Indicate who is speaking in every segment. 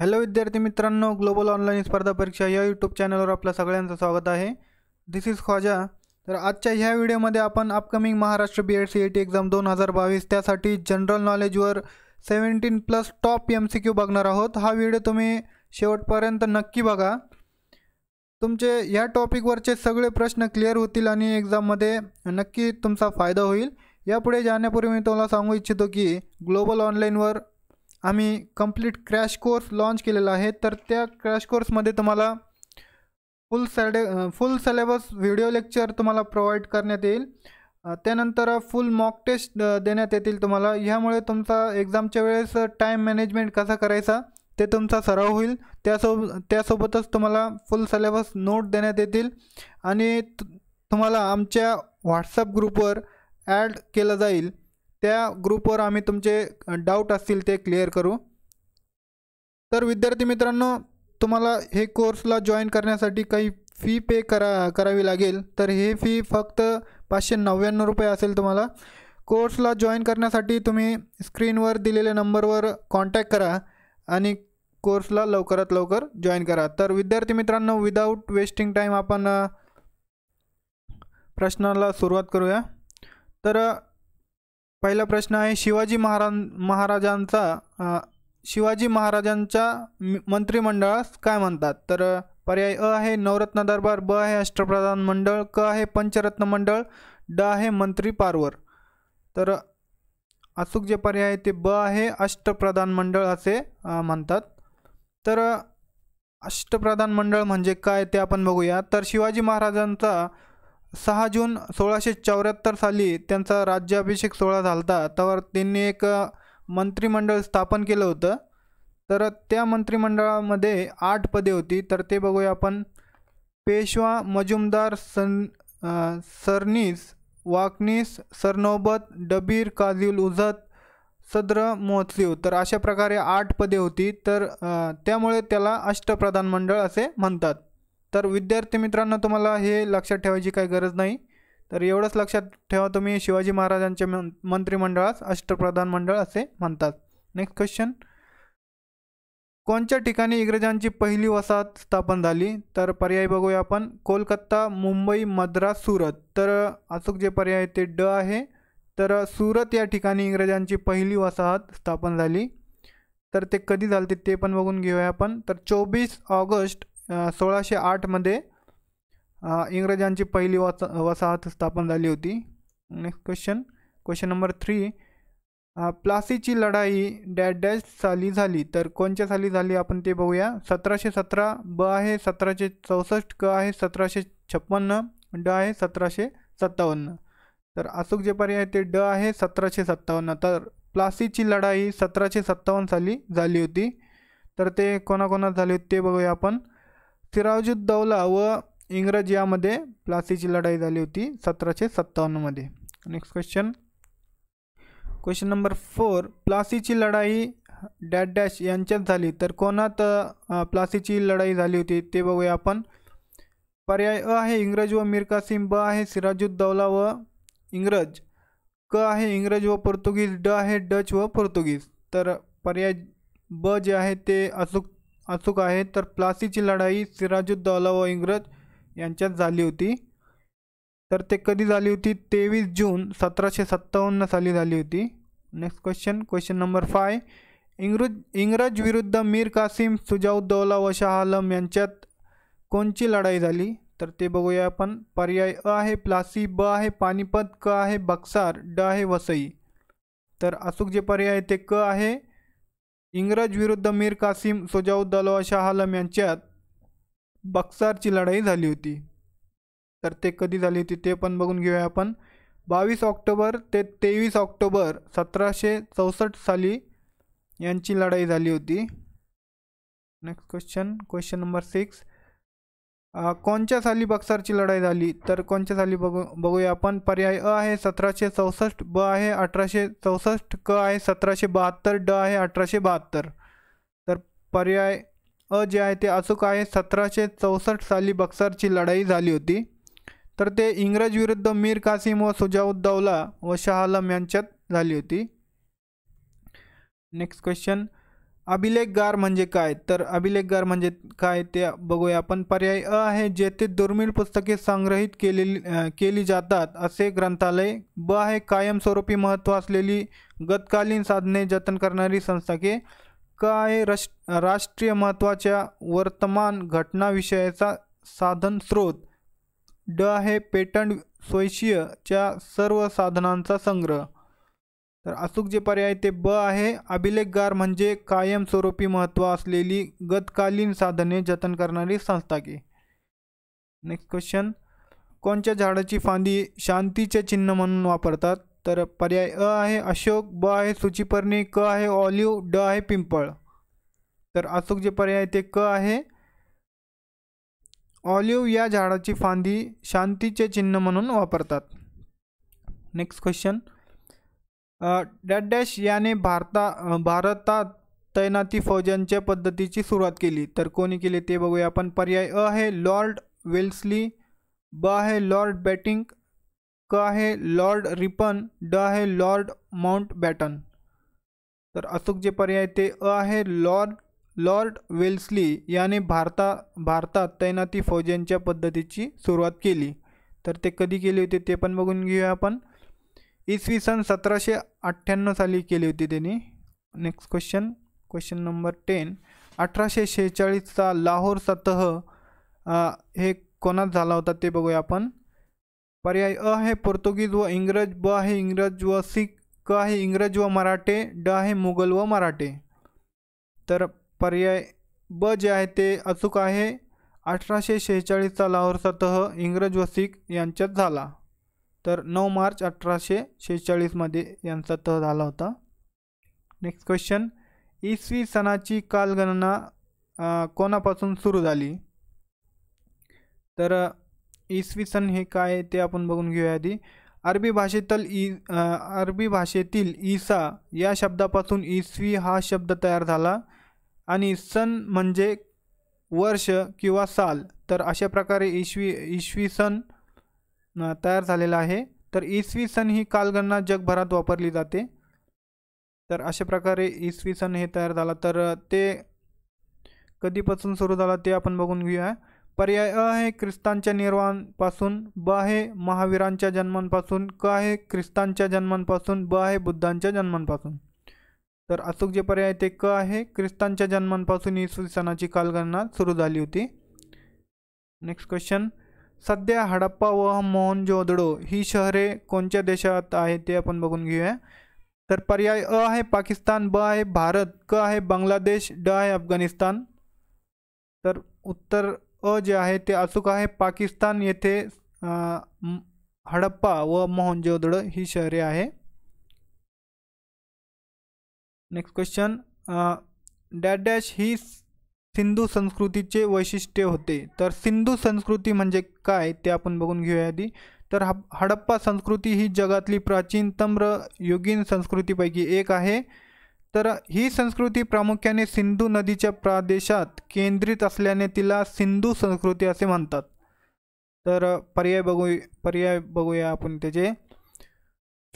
Speaker 1: hello विद्यार्थी मित्रांनो global online स्पर्धा परीक्षा या यूट्यूब चॅनलवर आपल्या सगळ्यांचं स्वागत आहे दिस इज ख्वाजा तर आजच्या ह्या व्हिडिओमध्ये आपण upcoming Maharashtra B Ed C A T exam दोन हजार बावीस त्यासाठी जनरल नॉलेजवर seventeen plus top M C Q बघणार आहोत हा व्हिडिओ तुम्ही शेवटपर्यंत नक्की बघा तुमचे ह्या टॉपिकवरचे सगळे प्रश्न क्लिअर होतील आणि एक्झाममध्ये नक्की तुमचा फायदा होईल यापुढे जाण्यापूर्वी मी तुम्हाला सांगू इच्छितो की ग्लोबल ऑनलाईनवर आम्ही कंप्लीट क्रॅश कोर्स लॉन्च केलेला आहे तर त्या क्रॅश कोर्समध्ये तुम्हाला फुल सॅडे फुल सिलेबस व्हिडिओ लेक्चर तुम्हाला प्रोव्हाइड करण्यात येईल त्यानंतर फुल मॉक टेस्ट देण्यात येतील तुम्हाला ह्यामुळे तुमचा एक्झामच्या वेळेस टाईम मॅनेजमेंट कसा करायचा ते तुमचा सराव होईल त्यासोब त्यासोबतच तुम्हाला फुल सिलेबस नोट देण्यात येतील आणि तुम्हाला आमच्या व्हॉट्सअप ग्रुपवर ॲड केलं जाईल त्या ग्रुपवर आम्ही तुमचे डाऊट असतील ते क्लिअर करू तर विद्यार्थी मित्रांनो तुम्हाला हे कोर्सला जॉईन करण्यासाठी काही फी पे करा करावी लागेल तर हे फी फक्त पाचशे नव्याण्णव रुपये असेल तुम्हाला कोर्सला जॉईन करण्यासाठी तुम्ही स्क्रीनवर दिलेल्या नंबरवर कॉन्टॅक्ट करा आणि कोर्सला लवकरात लवकर जॉईन करा तर विद्यार्थी मित्रांनो विदाऊट वेस्टिंग टाईम आपण प्रश्नाला सुरुवात करूया तर पहिला प्रश्न आहे शिवाजी महारा महाराजांचा शिवाजी महाराजांच्या मंत्रिमंडळास काय म्हणतात तर पर्याय अ आहे नवरत्न दरबार ब आहे अष्टप्रधान मंडळ क आहे पंचरत्न मंडळ ड आहे मंत्री पारवर तर अचूक जे पर्याय आहे ते ब आहे अष्टप्रधान मंडळ असे म्हणतात तर अष्टप्रधान मंडळ म्हणजे काय ते आपण बघूया तर शिवाजी महाराजांचा सहा जून सोळाशे चौऱ्याहत्तर साली त्यांचा राज्याभिषेक सोहळा झाला होता त्यावर त्यांनी एक मंत्रिमंडळ स्थापन केलं होतं तर त्या मंत्रिमंडळामध्ये आठ पदे होती तर ते बघूया आपण पेशवा मजुमदार सन सरनीस वाकनीस सरनोबत डबीर काजील उझत सद्र मोहत्सिव तर अशा प्रकारे आठ पदे होती तर त्यामुळे त्याला अष्टप्रधान मंडळ असे म्हणतात तर विद्यार्थी मित्रांनो तुम्हाला हे लक्षात ठेवायची काही गरज नाही तर एवढंच लक्षात ठेवा तुम्ही शिवाजी महाराजांच्या मंत्रिमंडळास अष्टप्रधान मंडळ असे म्हणतात नेक्स्ट क्वेश्चन कोणत्या ठिकाणी इंग्रजांची पहिली वसाहत स्थापन झाली तर पर्याय बघूया आपण कोलकाता मुंबई मद्रास सुरत तर अचूक जे पर्याय ते ड आहे तर सुरत या ठिकाणी इंग्रजांची पहिली वसाहत स्थापन झाली तर ते कधी झाले ते पण बघून घेऊया आपण तर चोवीस ऑगस्ट सोळाशे आठमध्ये इंग्रजांची पहिली वस वसाहत स्थापन झाली होती next question question number three प्लासीची लढाई डॅड डॅश साली झाली तर कोणच्या साली झाली आपण ते बघूया सतराशे सतरा ब आहे सतराशे चौसष्ट क आहे सतराशे छप्पन्न ड आहे सतराशे सत्तावन्न तर अचूक जे पर्याय आहे ते ड आहे सतराशे सत्तावन्न तर प्लासीची लढाई सतराशे सत्तावन्न साली झाली होती तर ते कोणाकोणात झाले होते ते बघूया आपण सिरावजीत दौला व इंग्रज यामध्ये प्लासीची लढाई झाली होती सतराशे सत्तावन्नमध्ये next question question number four प्लासीची लढाई डॅट डॅश यांच्यात झाली तर कोणात प्लासीची लढाई झाली होती ते बघूया आपण पर्याय अ आहे इंग्रज व मिरकासिम सिंग ब आहे सिराजुद्दौला व इंग्रज क आहे इंग्रज व पोर्तुगीज ड आहे डच व पोर्तुगीज तर पर्याय ब जे आहे ते अचूक अचूक आहे तर प्लासीची लढाई सिराजुद्दौला व इंग्रज यांच्यात झाली होती तर ते कधी झाली होती तेवीस जून सतराशे सत्तावन्न साली झाली होती next question question number five इंग्रज इंग्रज विरुद्ध मीर कासिम सुजाउद्दौला व शाह आलम यांच्यात कोणची लढाई झाली तर ते बघूया आपण पर्याय अ आहे प्लासी ब आहे पानिपत क आहे बक्सार ड आहे वसई तर अचूक जे पर्याय आहे ते क आहे इंग्रज विरुद्ध मीर कासिम सुजाउद्दौला शाह आलम यांच्यात बक्सारची लढाई झाली होती तर ते कधी झाली होती ते पण बघून घेऊया आपण बावीस ऑक्टोबर ते तेवीस ऑक्टोबर सतराशे चौसष्ट साली यांची लढाई झाली होती next question question number six कोणच्या साली बक्सरची लढाई झाली तर कोणच्या साली बघू बघूया आपण पर्याय अ आहे सतराशे चौसष्ट ब आहे अठराशे चौसष्ट क आहे सतराशे बहात्तर ड आहे अठराशे बहात्तर तर पर्याय अ जे आहे ते अचूक आहे सतराशे चौसष्ट साली बक्सरची लढाई झाली होती तर ते इंग्रज विरुद्ध मीर कासिम व सुजाउद्दौला व शाह आलम यांच्यात झाली होती नेक्स्ट क्वेश्चन अभिलेखगार म्हणजे काय तर अभिलेखगार म्हणजे काय ते बघूया आपण पर्याय अ आहे जेथे दुर्मिळ पुस्तके संग्रहित केलेली केली जातात असे ग्रंथालय ब आहे कायमस्वरूपी महत्त्व असलेली गतकालीन साधने जतन करणारी संस्थाके क आहे रश राष्ट्रीय महत्त्वाच्या वर्तमान घटनाविषयाचा साधन स्रोत ड आहे पेटंट स्वैशीयच्या सर्व साधनांचा संग्रह तर अचूक जे पर्याय ते ब आहे अभिलेखगार म्हणजे कायमस्वरूपी महत्त्व असलेली गतकालीन साधने जतन करणारी संस्था की नेक्स्ट क्वेश्चन कोणत्या झाडाची फांदी शांतीचे चिन्ह म्हणून वापरतात तर पर्याय अ आहे अशोक ब आहे सुचिपर्णी क आहे ऑलिव्ह ड आहे पिंपळ तर अचूक जे पर्याय ते क आहे ऑलिव्ह या झाडाची फांदी शांतीचे चिन्ह म्हणून वापरतात नेक्स्ट क्वेश्चन डॅट डॅश याने भारता भारतात तैनाती फौजांच्या पद्धतीची सुरुवात केली तर कोणी केली ते बघूया आपण पर्याय अ आहे लॉर्ड वेल्सली ब आहे लॉर्ड बॅटिंग क आहे लॉर्ड रिपन ड आहे लॉर्ड माउंट बॅटन तर अचूक जे पर्याय ते अ आहे लॉर्ड लॉर्ड वेल्सली याने भारता भारतात तैनाती फौजांच्या पद्धतीची सुरुवात केली तर ते कधी केले होते ते पण बघून घेऊया आपण इसवी सन सतराशे अठ्ठ्याण्णव साली केली होती त्यांनी next question question number ten अठराशे शेहेचाळीसचा लाहोर सतह हे कोणात झाला होता ते बघूया आपण पर्याय अ हे पोर्तुगीज व इंग्रज ब आहे इंग्रज व सिख क आहे इंग्रज व मराठे ड आहे मुघल व मराठे तर पर्याय ब जे आहे ते अचूक आहे अठराशे शेहेचाळीसचा लाहोर सतह इंग्रज व सिख यांच्यात झाला तर नऊ मार्च अठराशे शेहेचाळीसमध्ये यांचा तह झाला होता नेक्स्ट क्वेश्चन इसवी सणाची कालगणना कोणापासून सुरू झाली तर इसवी सन हे काय ते आपण बघून घेऊया आधी अरबी भाषेतील ई अरबी भाषेतील ईसा या शब्दापासून इसवी हा शब्द तयार झाला आणि सन म्हणजे वर्ष किंवा साल तर अशा प्रकारे इसवी इसवी सन तयार झालेला आहे तर इसवी सन ही कालगणना जगभरात वापरली जाते तर अशा प्रकारे इसवी सन हे तयार झाला तर ते कधीपासून सुरू झाला ते आपण बघून घेऊया पर्याय अ आहे ख्रिस्तांच्या निर्वाणपासून ब आहे महावीरांच्या जन्मांपासून क आहे ख्रिस्तांच्या जन्मांपासून ब आहे बुद्धांच्या जन्मांपासून तर अचूक जे पर्याय ते क आहे ख्रिस्तांच्या जन्मांपासून इसवी सणाची कालगणना सुरू झाली होती नेक्स्ट क्वेश्चन सध्या हडप्पा व मोहनजोदडो ही शहरे कोणत्या देशात आहेत ते आपण बघून घेऊया तर पर्याय अ आहे पाकिस्तान ब आहे भारत क आहे बांगलादेश ड आहे अफगाणिस्तान तर उत्तर अ जे आहे ते अचूक आहे पाकिस्तान येथे हडप्पा व मोहनजोदडो ही शहरे आहे नेक्स्ट क्वेश्चन डॅश ही सिंधू संस्कृतीचे वैशिष्ट्य होते तर सिंधू संस्कृती म्हणजे काय ते आपण बघून घेऊया आधी तर हडप्पा संस्कृती ही जगातली प्राचीन युगीन संस्कृतीपैकी एक आहे तर ही संस्कृती प्रामुख्याने सिंधू नदीच्या प्रदेशात केंद्रित असल्याने तिला सिंधू संस्कृती असे म्हणतात तर पर्याय बघू पर्याय बघूया आपण त्याचे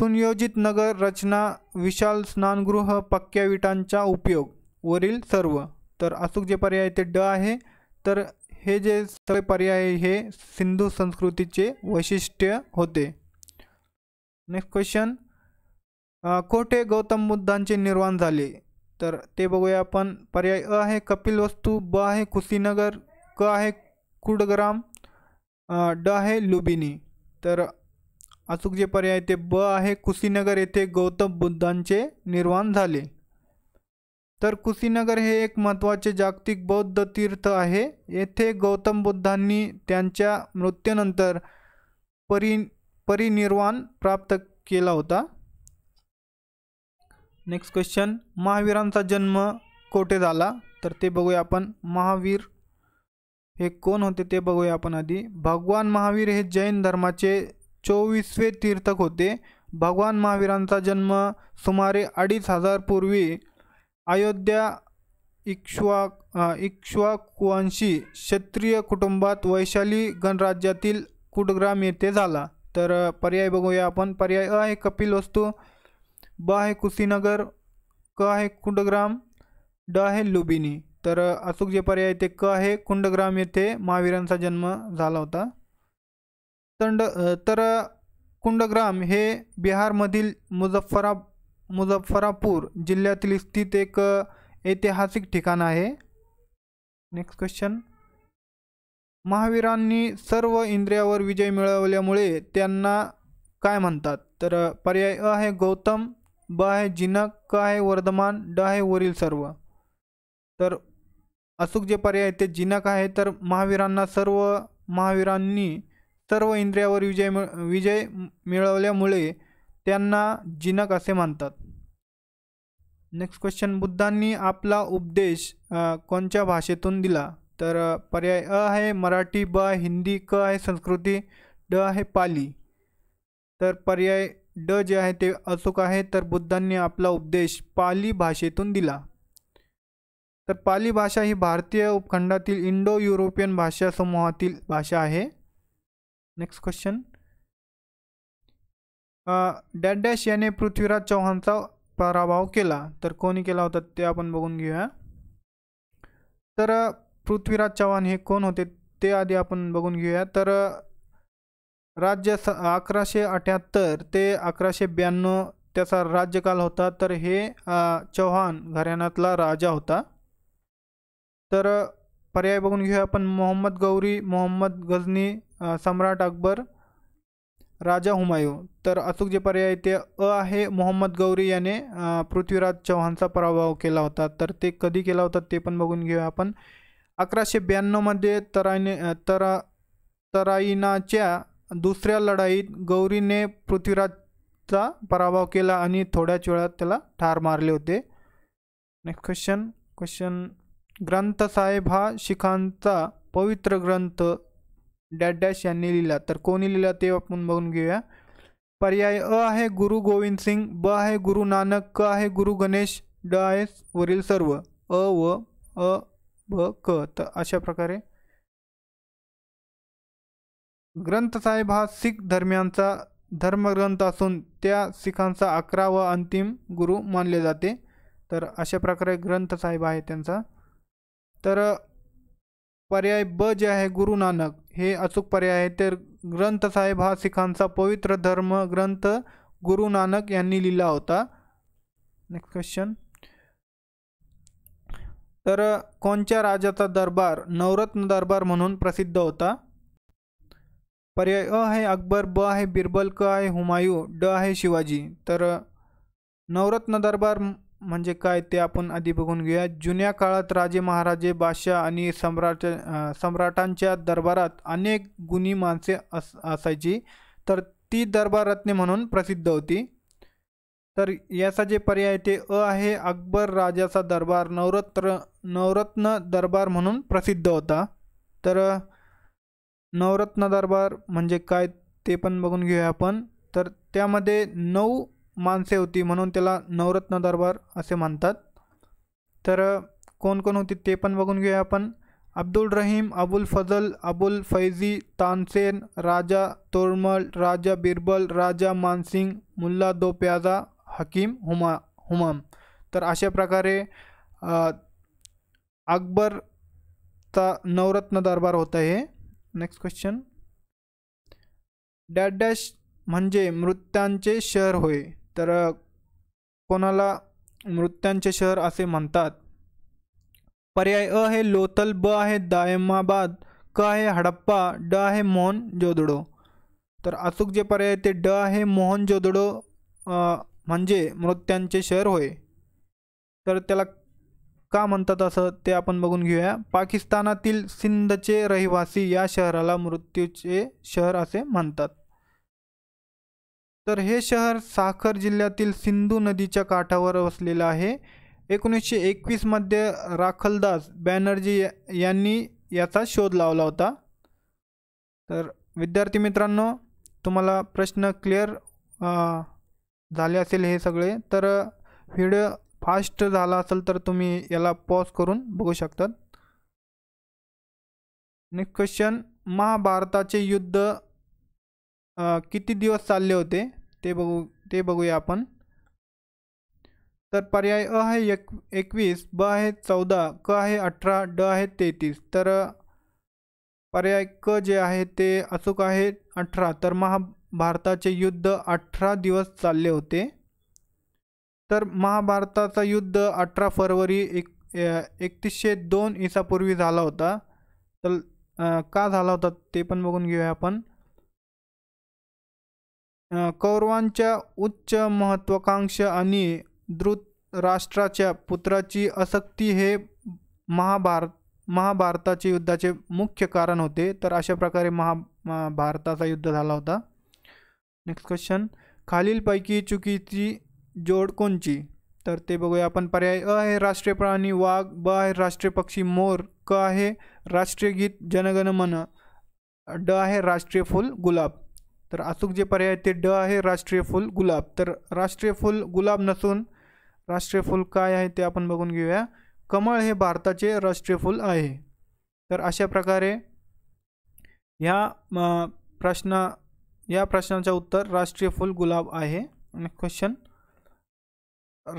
Speaker 1: सुनियोजित नगर रचना विशाल स्नानगृह पक्क्या विटांचा उपयोग वरील सर्व तर अचूक जे पर्याय ते ड आहे तर हे जे सगळे पर्याय हे सिंधू संस्कृतीचे वैशिष्ट्य होते नेक्स्ट क्वेश्चन कोठे गौतम बुद्धांचे निर्माण झाले तर ते बघूया आपण पर्याय अ आहे कपिल वस्तू ब आहे कुशीनगर क आहे कुडग्राम ड आहे लुबिनी तर अचूक जे पर्याय ते ब आहे कुशीनगर येथे गौतम बुद्धांचे निर्माण झाले तर कुशीनगर हे एक महत्त्वाचे जागतिक बौद्ध तीर्थ आहे येथे गौतम बुद्धांनी त्यांच्या मृत्यूनंतर परि परिनिर्वाण प्राप्त केला होता नेक्स्ट क्वेश्चन महावीरांचा जन्म कोठे झाला तर ते बघूया आपण महावीर हे कोण होते ते बघूया आपण आधी भगवान महावीर हे जैन धर्माचे चोवीसवे तीर्थक होते भगवान महावीरांचा जन्म सुमारे अडीच हजार पूर्वी अयोध्या इक्ष्वा इक्ष्वाकुवंशी क्षत्रिय कुटुंबात वैशाली गणराज्यातील कुडग्राम येथे झाला तर पर्याय बघूया आपण पर्याय अ आहे कपिल वस्तू ब आहे कुशीनगर क आहे कुंडग्राम ड आहे लुबिनी तर अचूक जे पर्याय ते क आहे कुंडग्राम येथे महावीरांचा जन्म झाला होता तंड तर कुंडग्राम हे बिहारमधील मुझफ्फराबाद मुझफ्फरापूर जिल्ह्यातील स्थित एक ऐतिहासिक ठिकाण आहे नेक्स्ट क्वेश्चन महावीरांनी सर्व इंद्रियावर विजय मिळवल्यामुळे त्यांना काय म्हणतात तर पर्याय अ आहे गौतम ब आहे जिनक क आहे वर्धमान ड आहे वरील सर्व तर अचूक जे पर्याय ते जिनक आहे तर महावीरांना सर्व महावीरांनी सर्व इंद्रियावर विजय मिळ विजय मिळवल्यामुळे त्यांना जिनक असे म्हणतात नेक्स्ट क्वेश्चन बुद्धांनी आपला उपदेश कोणत्या भाषेतून दिला तर पर्याय अ आहे मराठी ब हिंदी क आहे संस्कृती ड आहे पाली तर पर्याय ड जे आहे ते अचूक आहे तर बुद्धांनी आपला उपदेश पाली भाषेतून दिला तर पाली भाषा ही भारतीय उपखंडातील इंडो युरोपियन भाषा समूहातील भाषा आहे नेक्स्ट क्वेश्चन डॅडॅश डॅश याने पृथ्वीराज चौहानचा पराभव केला तर कोणी केला होता ते आपण बघून घेऊया तर पृथ्वीराज चव्हाण हे कोण होते ते आधी आपण बघून घेऊया तर राज्य स अकराशे अठ्याहत्तर ते अकराशे ब्याण्णव त्याचा राज्यकाल होता तर हे चौहान घराण्यातला राजा होता तर पर्याय बघून घेऊया आपण मोहम्मद गौरी मोहम्मद गझनी सम्राट अकबर राजा हुमायू तर अचूक जे पर्याय ते अ आहे मोहम्मद गौरी याने पृथ्वीराज चव्हाणचा पराभव केला होता तर ते कधी केला होता ते पण बघून घेऊया आपण अकराशे ब्याण्णवमध्ये तराईने तरा तराईनाच्या दुसऱ्या लढाईत गौरीने पृथ्वीराजचा पराभव केला आणि थोड्याच वेळात त्याला ठार मारले होते नेक्स्ट क्वेश्चन क्वेश्चन ग्रंथसाहेब हा शिखांचा पवित्र ग्रंथ डॅट डॅश यांनी लिहिला तर कोणी लिहिला ते आपण बघून घेऊया पर्याय अ आहे गुरु गोविंद सिंग ब आहे गुरु नानक क आहे गुरु गणेश ड आहे वरील सर्व अ व अ ब क तर अशा प्रकारे ग्रंथ साहेब हा सिख धर्मियांचा धर्मग्रंथ असून त्या सिखांचा अकरा व अंतिम गुरु मानले जाते तर अशा प्रकारे ग्रंथ साहेब आहे त्यांचा तर पर्याय ब जे आहे गुरु नानक हे अचूक पर्याय आहे तर साहेब हा सिखांचा पवित्र धर्म ग्रंथ गुरु नानक यांनी लिहिला होता नेक्स्ट क्वेश्चन तर कोणत्या राजाचा दरबार नवरत्न दरबार म्हणून प्रसिद्ध होता पर्याय अ आहे अकबर ब आहे बिरबल क आहे हुमायू ड आहे शिवाजी तर नवरत्न दरबार म्हणजे काय ते आपण आधी बघून घेऊया जुन्या काळात राजे महाराजे बादशाह आणि सम्राट सम्राटांच्या दरबारात अनेक गुणी माणसे अस असायची तर ती रत्ने म्हणून प्रसिद्ध होती तर याचा जे पर्याय ते अ आहे अकबर राजाचा दरबार नवरत्न नवरत्न दरबार म्हणून प्रसिद्ध होता तर नवरत्न दरबार म्हणजे काय ते पण बघून घेऊया आपण तर त्यामध्ये नऊ माणसे होती म्हणून त्याला नवरत्न दरबार असे म्हणतात तर कोण कोण होती ते पण बघून घेऊया आपण अब्दुल रहीम अबुल फजल अबुल फैजी तानसेन राजा तोरमल राजा बिरबल राजा मानसिंग मुल्ला दो प्याजा हकीम हुमा हुमाम तर अशा प्रकारे अकबरचा नवरत्न दरबार होता हे नेक्स्ट क्वेश्चन डॅश डॅश म्हणजे मृत्यांचे शहर होय तर कोणाला मृत्यांचे शहर असे म्हणतात पर्याय अ हे लोथल ब आहे दायमाबाद क आहे हडप्पा ड आहे मोहन जोदडो तर अचूक जे पर्याय ते ड आहे मोहन जोदडो म्हणजे मृत्यांचे शहर होय तर त्याला का म्हणतात असं ते आपण बघून घेऊया पाकिस्तानातील सिंधचे रहिवासी या शहराला मृत्यूचे शहर असे म्हणतात तर हे शहर साखर जिल्ह्यातील सिंधू नदीच्या काठावर वसलेलं आहे एकोणीसशे एकवीसमध्ये राखलदास बॅनर्जी यांनी याचा शोध लावला होता तर विद्यार्थी मित्रांनो तुम्हाला प्रश्न क्लिअर झाले असेल हे सगळे तर व्हिडिओ फास्ट झाला असेल तर तुम्ही याला पॉज करून बघू शकतात नेक्स्ट क्वेश्चन महाभारताचे युद्ध किती दिवस चालले होते ते बघू ते बघूया आपण तर पर्याय अ आहे एक एकवीस ब आहे चौदा क आहे अठरा ड आहे तेहतीस तर पर्याय क जे आहे ते अचूक आहे अठरा तर महाभारताचे युद्ध अठरा दिवस चालले होते तर महाभारताचा युद्ध अठरा फरवरी एक एकतीसशे दोन इसापूर्वी झाला होता तर का झाला होता ते पण बघून घेऊया आपण कौरवांच्या उच्च महत्वाकांक्ष आणि राष्ट्राच्या पुत्राची आसक्ती हे महाभारत महाभारताच्या युद्धाचे मुख्य कारण होते तर अशा प्रकारे महा भारताचा युद्ध झाला होता नेक्स्ट क्वेश्चन खालीलपैकी चुकीची जोड कोणची तर ते बघूया आपण पर्याय अ आहे राष्ट्रीय प्राणी वाघ ब आहे राष्ट्रीय पक्षी मोर क आहे राष्ट्रीय गीत जनगणमन ड आहे राष्ट्रीय फूल गुलाब तर अचूक जे पर्याय ते ड आहे राष्ट्रीय फुल गुलाब तर राष्ट्रीय फुल गुलाब नसून राष्ट्रीय फुल काय आहे ते आपण बघून घेऊया कमळ हे भारताचे राष्ट्रीय फुल आहे तर अशा प्रकारे ह्या प्रश्न या प्रश्नाचं उत्तर राष्ट्रीय फुल गुलाब आहे आणि क्वेश्चन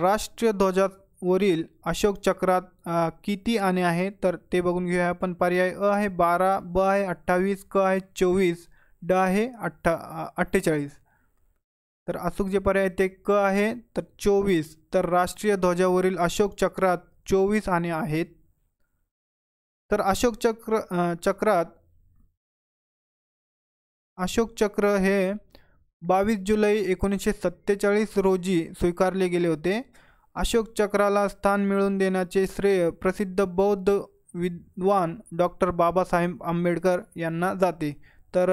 Speaker 1: राष्ट्रीय ध्वजावरील अशोक चक्रात किती आणे आहे तर ते बघून घेऊया आपण पर्याय अ आहे बारा ब आहे अठ्ठावीस क आहे चोवीस ड आहे अठ्ठा अठ्ठेचाळीस तर अचूक जे पर्याय ते क आहे तर चोवीस तर राष्ट्रीय ध्वजावरील अशोक चक्रात चोवीस आणि आहेत तर अशोक चक्र चक्रात अशोक चक्र हे बावीस जुलै एकोणीसशे सत्तेचाळीस रोजी स्वीकारले गेले होते अशोक चक्राला स्थान मिळवून देण्याचे श्रेय प्रसिद्ध बौद्ध विद्वान डॉक्टर बाबासाहेब आंबेडकर यांना जाते तर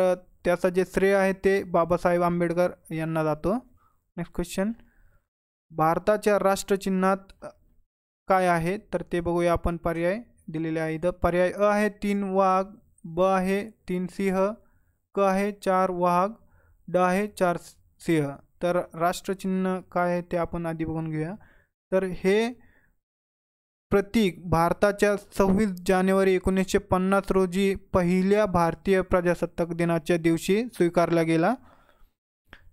Speaker 1: त्याचा जे श्रेय आहे ते बाबासाहेब आंबेडकर यांना जातो नेक्स्ट क्वेश्चन भारताच्या राष्ट्रचिन्हात काय आहे तर ते बघूया आपण पर्याय दिलेले आहे इथं पर्याय अ आहे तीन वाघ ब आहे तीन सिंह क आहे चार वाघ ड आहे चार सिंह तर राष्ट्रचिन्ह काय आहे ते आपण आधी बघून घेऊया तर हे प्रतीक भारताच्या सव्वीस जानेवारी एकोणीसशे पन्नास रोजी पहिल्या भारतीय प्रजासत्ताक दिनाच्या दिवशी स्वीकारला गेला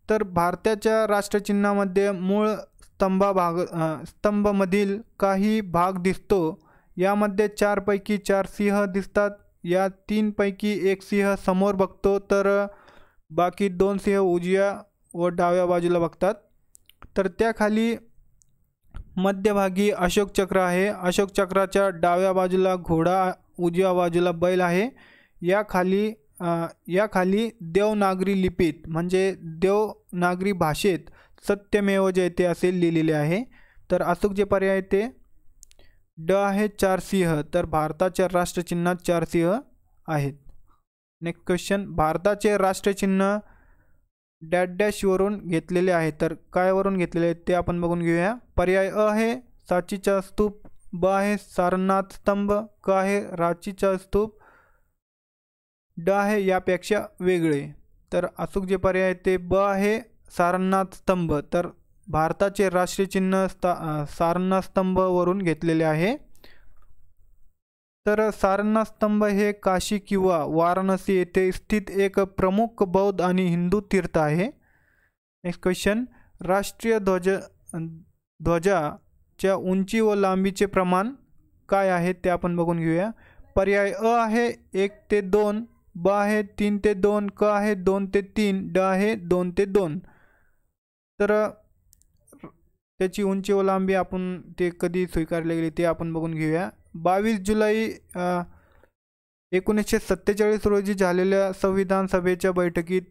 Speaker 1: तर भारताच्या राष्ट्रचिन्हामध्ये मूळ स्तंभा भाग स्तंभमधील काही भाग दिसतो यामध्ये चारपैकी चार सिंह दिसतात या तीनपैकी एक सिंह समोर बघतो तर बाकी दोन सिंह उजव्या व डाव्या बाजूला बघतात तर त्याखाली मध्यभागी अशोक चक्र आहे अशोक चक्राच्या डाव्या बाजूला घोडा उजव्या बाजूला बैल आहे या खाली या खाली देवनागरी लिपीत म्हणजे देवनागरी भाषेत सत्यमेव जयते असे लिहिलेले आहे तर अशोक जे पर्याय ते ड आहे चार सिंह तर भारताच्या राष्ट्रचिन्हात चार सिंह आहेत नेक्स्ट क्वेश्चन भारताचे राष्ट्रचिन्ह डॅट डॅशवरून घेतलेले आहे तर कायवरून घेतलेले आहे ते आपण बघून घेऊया पर्याय अ आहे साचीचा स्तूप ब आहे सारनाथ स्तंभ क आहे राचीचा स्तूप ड आहे यापेक्षा वेगळे तर अचूक जे पर्याय ते ब आहे सारनाथ स्तंभ तर भारताचे राष्ट्रीय चिन्ह स्ता सारनाथ स्तंभवरून घेतलेले आहे तर सारनाथ स्तंभ हे काशी किंवा वाराणसी येथे स्थित एक प्रमुख बौद्ध आणि हिंदू तीर्थ आहे नेक्स्ट क्वेश्चन राष्ट्रीय ध्वज ध्वजाच्या उंची व लांबीचे प्रमाण काय आहे ते आपण बघून घेऊया पर्याय अ आहे एक ते दोन ब आहे तीन ते दोन क आहे दोन ते तीन ड आहे दोन ते दोन तर त्याची उंची व लांबी आपण ते कधी स्वीकारले गेली ते आपण बघून घेऊया बावीस जुलै एकोणीसशे सत्तेचाळीस रोजी झालेल्या संविधान सभेच्या बैठकीत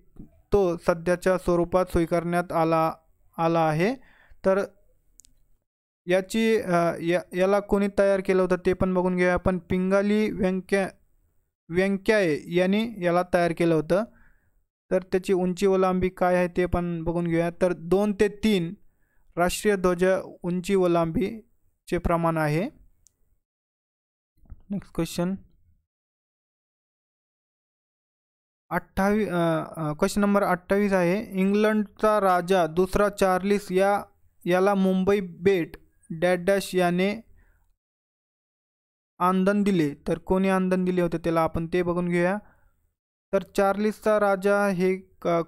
Speaker 1: तो सध्याच्या स्वरूपात स्वीकारण्यात आला आला आहे तर याची या याला कोणी तयार केलं होतं ते पण बघून घेऊया आपण पिंगाली व्यंक्या व्यंक्याय यांनी याला तयार केलं होतं तर त्याची उंची व लांबी काय आहे ते पण बघून घेऊया तर दोन ते तीन राष्ट्रीय ध्वज उंची व लांबीचे प्रमाण आहे नेक्स्ट क्वेश्चन अठ्ठावी क्वेश्चन नंबर अठ्ठावीस आहे इंग्लंडचा राजा दुसरा चार्लिस या याला मुंबई बेट डॅडॅश याने आंदन दिले तर कोणी आंदन दिले होते त्याला आपण ते बघून घेऊया तर चार्लिसचा राजा हे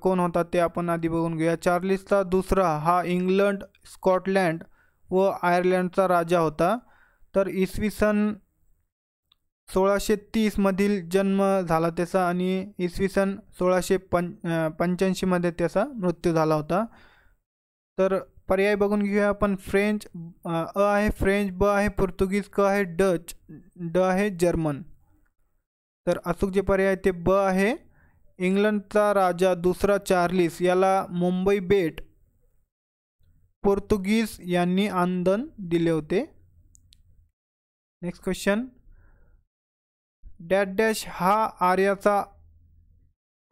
Speaker 1: कोण होता ते आपण आधी बघून घेऊया चार्लिसचा दुसरा हा इंग्लंड स्कॉटलँड व आयर्लंडचा राजा होता तर इसवी सन सोळाशे तीसमधील जन्म झाला त्याचा आणि इसवी सन सोळाशे पं पंच्याऐंशीमध्ये त्याचा मृत्यू झाला होता तर पर्याय बघून घेऊया आपण फ्रेंच अ आहे फ्रेंच ब आहे पोर्तुगीज क आहे डच ड आहे जर्मन तर अचूक जे पर्याय ते ब आहे इंग्लंडचा राजा दुसरा चार्लिस याला मुंबई बेट पोर्तुगीज यांनी आंदन दिले होते नेक्स्ट क्वेश्चन डॅट डॅश हा आर्याचा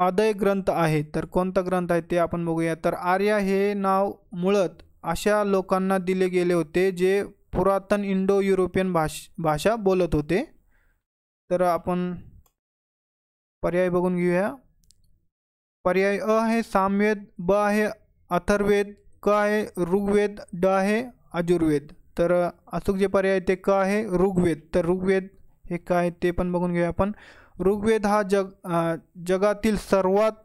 Speaker 1: आदय ग्रंथ आहे तर कोणता ग्रंथ आहे ते आपण बघूया तर आर्या हे नाव मुळत अशा लोकांना दिले गेले होते जे पुरातन इंडो युरोपियन भाष भाषा बोलत होते तर आपण पर्याय बघून घेऊया पर्याय अ आहे सामवेद ब आहे अथर्वेद क आहे ऋग्वेद ड आहे अजुर्वेद तर अचूक जे पर्याय ते क आहे ऋग्वेद तर ऋग्वेद हे काय ते पण बघून घेऊया आपण ऋग्वेद हा जग जगातील सर्वात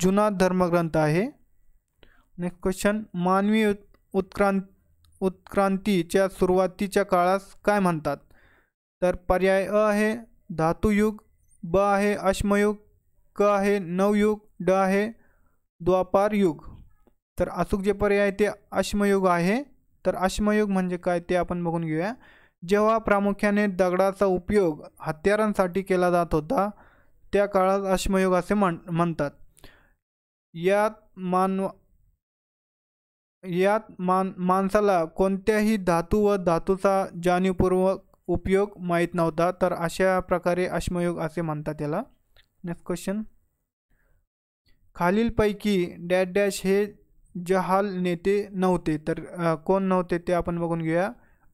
Speaker 1: जुना धर्मग्रंथ आहे नेक्स्ट क्वेश्चन मानवी उत्क्रांत उत्क्रांतीच्या सुरुवातीच्या काळास काय म्हणतात तर पर्याय अ आहे धातुयुग ब आहे अश्मयुग क आहे नवयुग ड आहे द्वापार युग तर अचूक जे पर्याय ते अश्मयुग आहे तर अश्मयुग म्हणजे काय ते आपण बघून घेऊया जेव्हा प्रामुख्याने दगडाचा उपयोग हत्यारांसाठी केला जात होता त्या काळात अश्मयोग असे म्हण म्हणतात यात मानव यात मान माणसाला कोणत्याही धातू व धातूचा जाणीवपूर्वक उपयोग माहीत नव्हता तर अशा प्रकारे अश्मयोग असे म्हणतात याला नेक्स्ट क्वेश्चन खालीलपैकी डॅश डॅश हे जहाल नेते नव्हते तर कोण नव्हते ते आपण बघून घेऊया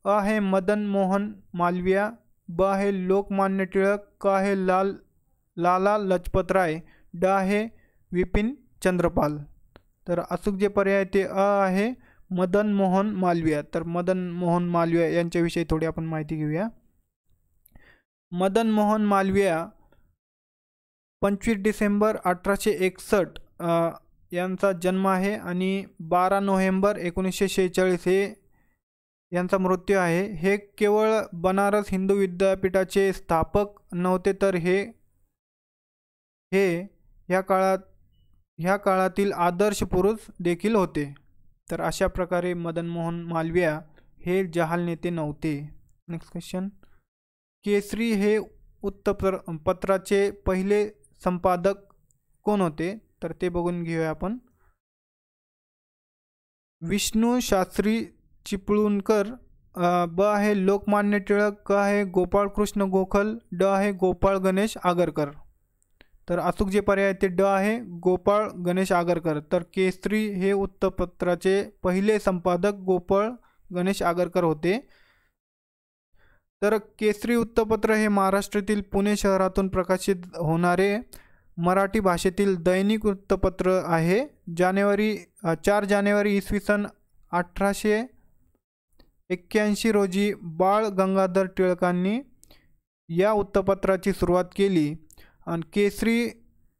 Speaker 1: अ आहे मदन मोहन मालविया ब आहे लोकमान्य टिळक क आहे लाल लाला लजपतराय ड आहे विपिन चंद्रपाल तर अचूक जे पर्याय ते अ आहे मदन मोहन मालविया तर मदन मोहन मालविया यांच्याविषयी थोडी आपण माहिती घेऊया मदन मोहन मालविया पंचवीस डिसेंबर अठराशे एकसष्ट यांचा जन्म आहे आणि बारा नोव्हेंबर एकोणीसशे शेहेचाळीस हे यांचा मृत्यू आहे हे केवळ बनारस हिंदू विद्यापीठाचे स्थापक नव्हते तर हे हे या काळात ह्या काळातील आदर्श पुरुष देखील होते तर अशा प्रकारे मदन मोहन मालविया हे जहाल नेते नव्हते नेक्स्ट क्वेश्चन केसरी हे उत्तर पत्राचे पहिले संपादक कोण होते तर ते बघून घेऊया आपण विष्णू शास्त्री चिपळूणकर ब आहे लोकमान्य टिळक क आहे गोपाळकृष्ण गोखल ड आहे गोपाळ गणेश आगरकर तर अचूक जे पर्याय ते ड आहे गोपाळ गणेश आगरकर तर केसरी हे वृत्तपत्राचे पहिले संपादक गोपाळ गणेश आगरकर होते तर केसरी वृत्तपत्र हे महाराष्ट्रातील पुणे शहरातून प्रकाशित होणारे मराठी भाषेतील दैनिक वृत्तपत्र आहे जानेवारी चार जानेवारी इसवी सन अठराशे एक्क्याऐंशी रोजी बाळ गंगाधर टिळकांनी या वृत्तपत्राची सुरुवात केली आणि केसरी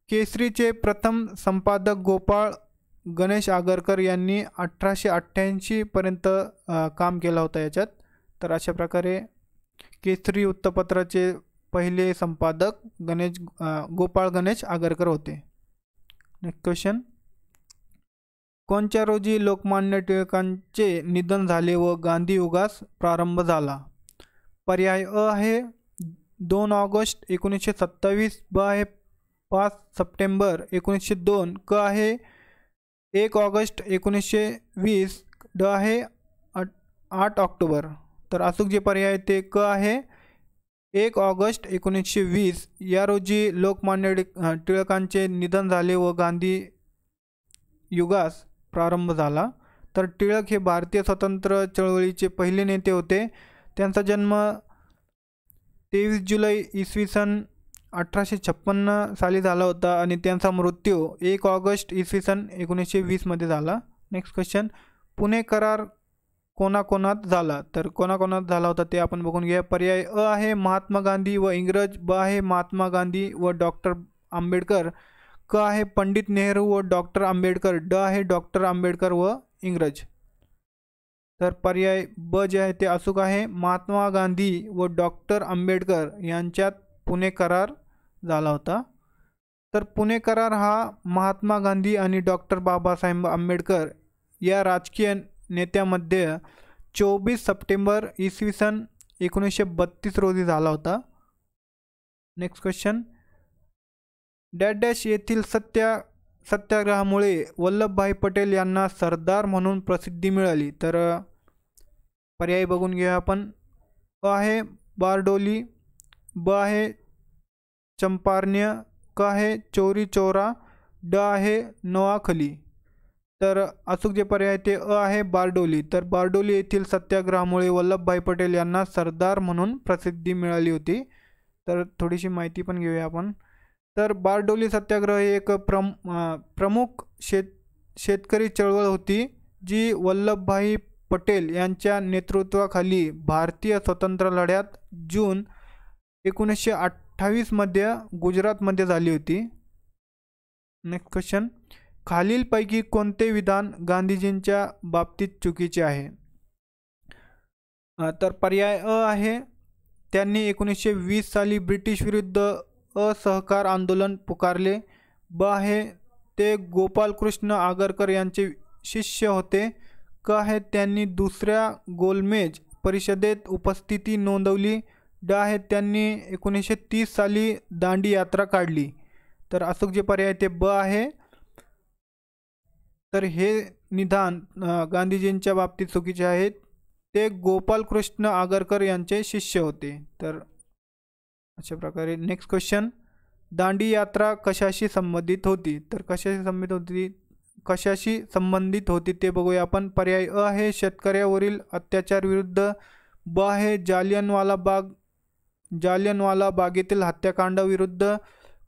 Speaker 1: केसरीचे प्रथम संपादक गोपाळ गणेश आगरकर यांनी अठराशे अठ्ठ्याऐंशीपर्यंत काम केलं होतं याच्यात तर अशा प्रकारे केसरी वृत्तपत्राचे पहिले संपादक गणेश गोपाळ गणेश आगरकर होते नेक्स्ट क्वेश्चन कोणत्या रोजी लोकमान्य टिळकांचे निधन झाले व गांधी युगास प्रारंभ झाला पर्याय अ आहे दोन ऑगस्ट एकोणीसशे सत्तावीस ब आहे पाच सप्टेंबर एकोणीसशे दोन क आहे एक ऑगस्ट एकोणीसशे वीस ड आहे आठ ऑक्टोबर तर अचूक जे पर्याय ते क आहे एक ऑगस्ट एकोणीसशे वीस या रोजी लोकमान्य टिळकांचे निधन झाले व गांधी युगास प्रारंभ झाला तर टिळक हे भारतीय स्वतंत्र चळवळीचे पहिले नेते होते त्यांचा जन्म तेवीस जुलै इसवी सन अठराशे छप्पन्न साली झाला होता आणि त्यांचा मृत्यू एक ऑगस्ट इसवी सन एकोणीसशे वीसमध्ये झाला नेक्स्ट क्वेश्चन पुणे करार कोणाकोणात झाला तर कोणाकोणात झाला होता ते आपण बघून घ्या पर्याय अ आहे महात्मा गांधी व इंग्रज ब आहे महात्मा गांधी व डॉक्टर आंबेडकर क आहे पंडित नेहरू व डॉक्टर आंबेडकर ड आहे डॉक्टर आंबेडकर व इंग्रज तर पर्याय ब जे आहे ते अचूक आहे महात्मा गांधी व डॉक्टर आंबेडकर यांच्यात पुणे करार झाला होता तर पुणे करार हा महात्मा गांधी आणि डॉक्टर बाबासाहेब आंबेडकर या राजकीय नेत्यामध्ये चोवीस सप्टेंबर इसवी सन एकोणीसशे बत्तीस रोजी झाला होता नेक्स्ट क्वेश्चन डॅडॅश येथील सत्या सत्याग्रहामुळे वल्लभभाई पटेल यांना सरदार म्हणून प्रसिद्धी मिळाली तर पर्याय बघून घेऊया आपण अ आहे बारडोली ब आहे चंपारण्य क आहे चोरी चोरा ड आहे नोआखली तर अचूक जे पर्याय ते अ आहे बारडोली तर बारडोली येथील सत्याग्रहामुळे वल्लभभाई पटेल यांना सरदार म्हणून प्रसिद्धी मिळाली होती तर थोडीशी माहिती पण घेऊया आपण तर बारडोली सत्याग्रह ही एक प्रम प्रमुख शेत शेतकरी चळवळ होती जी वल्लभभाई पटेल यांच्या नेतृत्वाखाली भारतीय स्वतंत्र लढ्यात जून एकोणीसशे अठ्ठावीसमध्ये गुजरातमध्ये झाली होती नेक्स्ट क्वेश्चन खालीलपैकी कोणते विधान गांधीजींच्या बाबतीत चुकीचे आहे तर पर्याय अ आहे त्यांनी एकोणीसशे वीस साली ब्रिटिश विरुद्ध असहकार आंदोलन पुकारले ब आहे ते गोपालकृष्ण आगरकर यांचे शिष्य होते क आहे त्यांनी दुसऱ्या गोलमेज परिषदेत उपस्थिती नोंदवली ड आहे त्यांनी एकोणीसशे तीस साली दांडी यात्रा काढली तर अशोक जे पर्याय ते ब आहे तर हे निधान गांधीजींच्या बाबतीत चुकीचे आहेत ते गोपालकृष्ण आगरकर यांचे शिष्य होते तर अशा प्रकारे नेक्स्ट क्वेश्चन दांडी यात्रा कशाशी संबंधित होती तर कशाशी संबंधित होती कशाशी संबंधित होती ते बघूया आपण पर्याय अ आहे शेतकऱ्यावरील अत्याचार विरुद्ध ब आहे जालियनवाला बाग जालियनवाला बागेतील हत्याकांडाविरुद्ध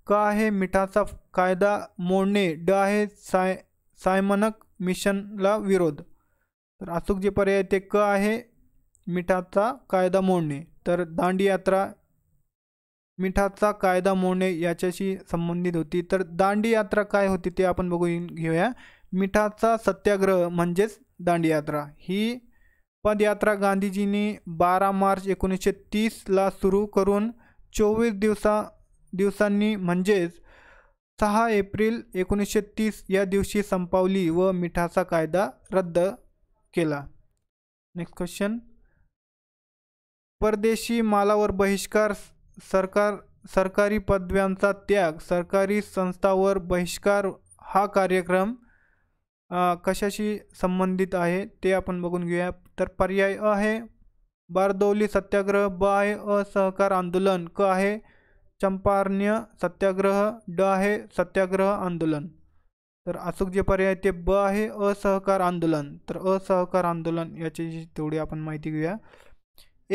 Speaker 1: क आहे मिठाचा कायदा मोडणे ड आहे साय सायमनक मिशनला विरोध तर अचूक जे पर्याय ते क आहे मिठाचा कायदा मोडणे तर दांडी यात्रा मिठाचा कायदा मोडणे याच्याशी संबंधित होती तर दांडी यात्रा काय होती ते आपण बघून घेऊया मिठाचा सत्याग्रह म्हणजेच दांडी यात्रा ही पदयात्रा गांधीजींनी बारा मार्च एकोणीसशे तीसला सुरू करून चोवीस दिवसा दिवसांनी म्हणजेच सहा एप्रिल एकोणीसशे तीस या दिवशी संपावली व मिठाचा कायदा रद्द केला नेक्स्ट क्वेश्चन परदेशी मालावर बहिष्कार सरकार सरकारी पदव्यांचा त्याग सरकारी संस्थावर बहिष्कार हा कार्यक्रम कशाशी संबंधित आहे ते आपण बघून घेऊया तर पर्याय अ आहे बारदौली सत्याग्रह ब आहे असहकार आंदोलन क आहे चंपारण्य सत्याग्रह ड आहे सत्याग्रह आंदोलन तर अचूक जे पर्याय ते ब आहे असहकार आंदोलन तर असहकार आंदोलन याची तेवढी आपण माहिती घेऊया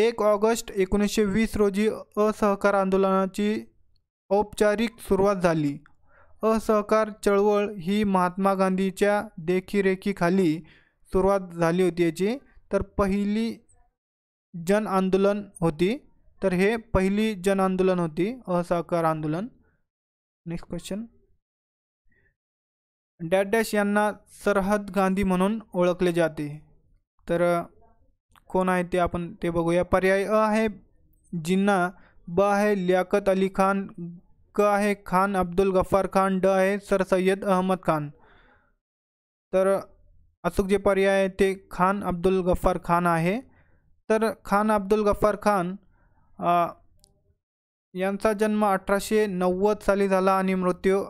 Speaker 1: एक ऑगस्ट एकोणीसशे वीस रोजी असहकार आंदोलनाची औपचारिक सुरुवात झाली असहकार चळवळ ही महात्मा गांधीच्या देखीरेखीखाली सुरुवात झाली होती याची तर पहिली जन आंदोलन होती तर हे पहिली जन आंदोलन होती असहकार आंदोलन नेक्स्ट क्वेश्चन डॅडॅश यांना सरहद गांधी म्हणून ओळखले जाते तर कोण आहे ते आपण ते बघूया पर्याय अ आहे जिन्ना ब आहे लियाकत अली खान क आहे खान अब्दुल गफ्फार खान ड आहे सर सय्यद अहमद खान तर अचूक जे पर्याय आहे ते खान अब्दुल गफ्फार खान आहे तर खान अब्दुल गफ्फार खान यांचा जन्म अठराशे नव्वद साली झाला आणि मृत्यू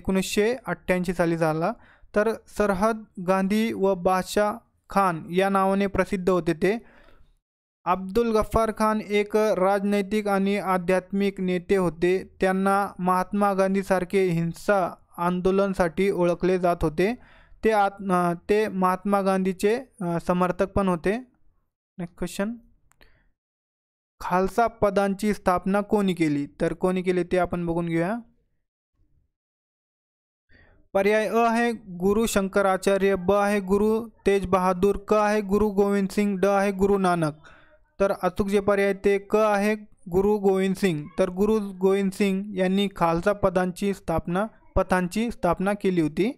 Speaker 1: एकोणीसशे अठ्ठ्याऐंशी साली झाला तर सरहद गांधी व बादशाह खान या नावाने प्रसिद्ध होते ते अब्दुल गफ्फार खान एक राजनैतिक आणि आध्यात्मिक नेते होते त्यांना महात्मा गांधीसारखे हिंसा आंदोलनासाठी ओळखले जात होते ते आत ते महात्मा गांधीचे समर्थक पण होते नेक्स्ट क्वेश्चन खालसा पदांची स्थापना कोणी केली तर कोणी केली ते आपण बघून घेऊया पर्याय अ आहे गुरु शंकराचार्य ब आहे गुरु तेज बहादूर क आहे गुरु गोविंद सिंग ड आहे गुरु नानक तर अचूक जे पर्याय ते क आहे गुरु गोविंद सिंग तर गुरु गोविंद सिंग यांनी खालसा पदांची स्थापना पथांची स्थापना केली होती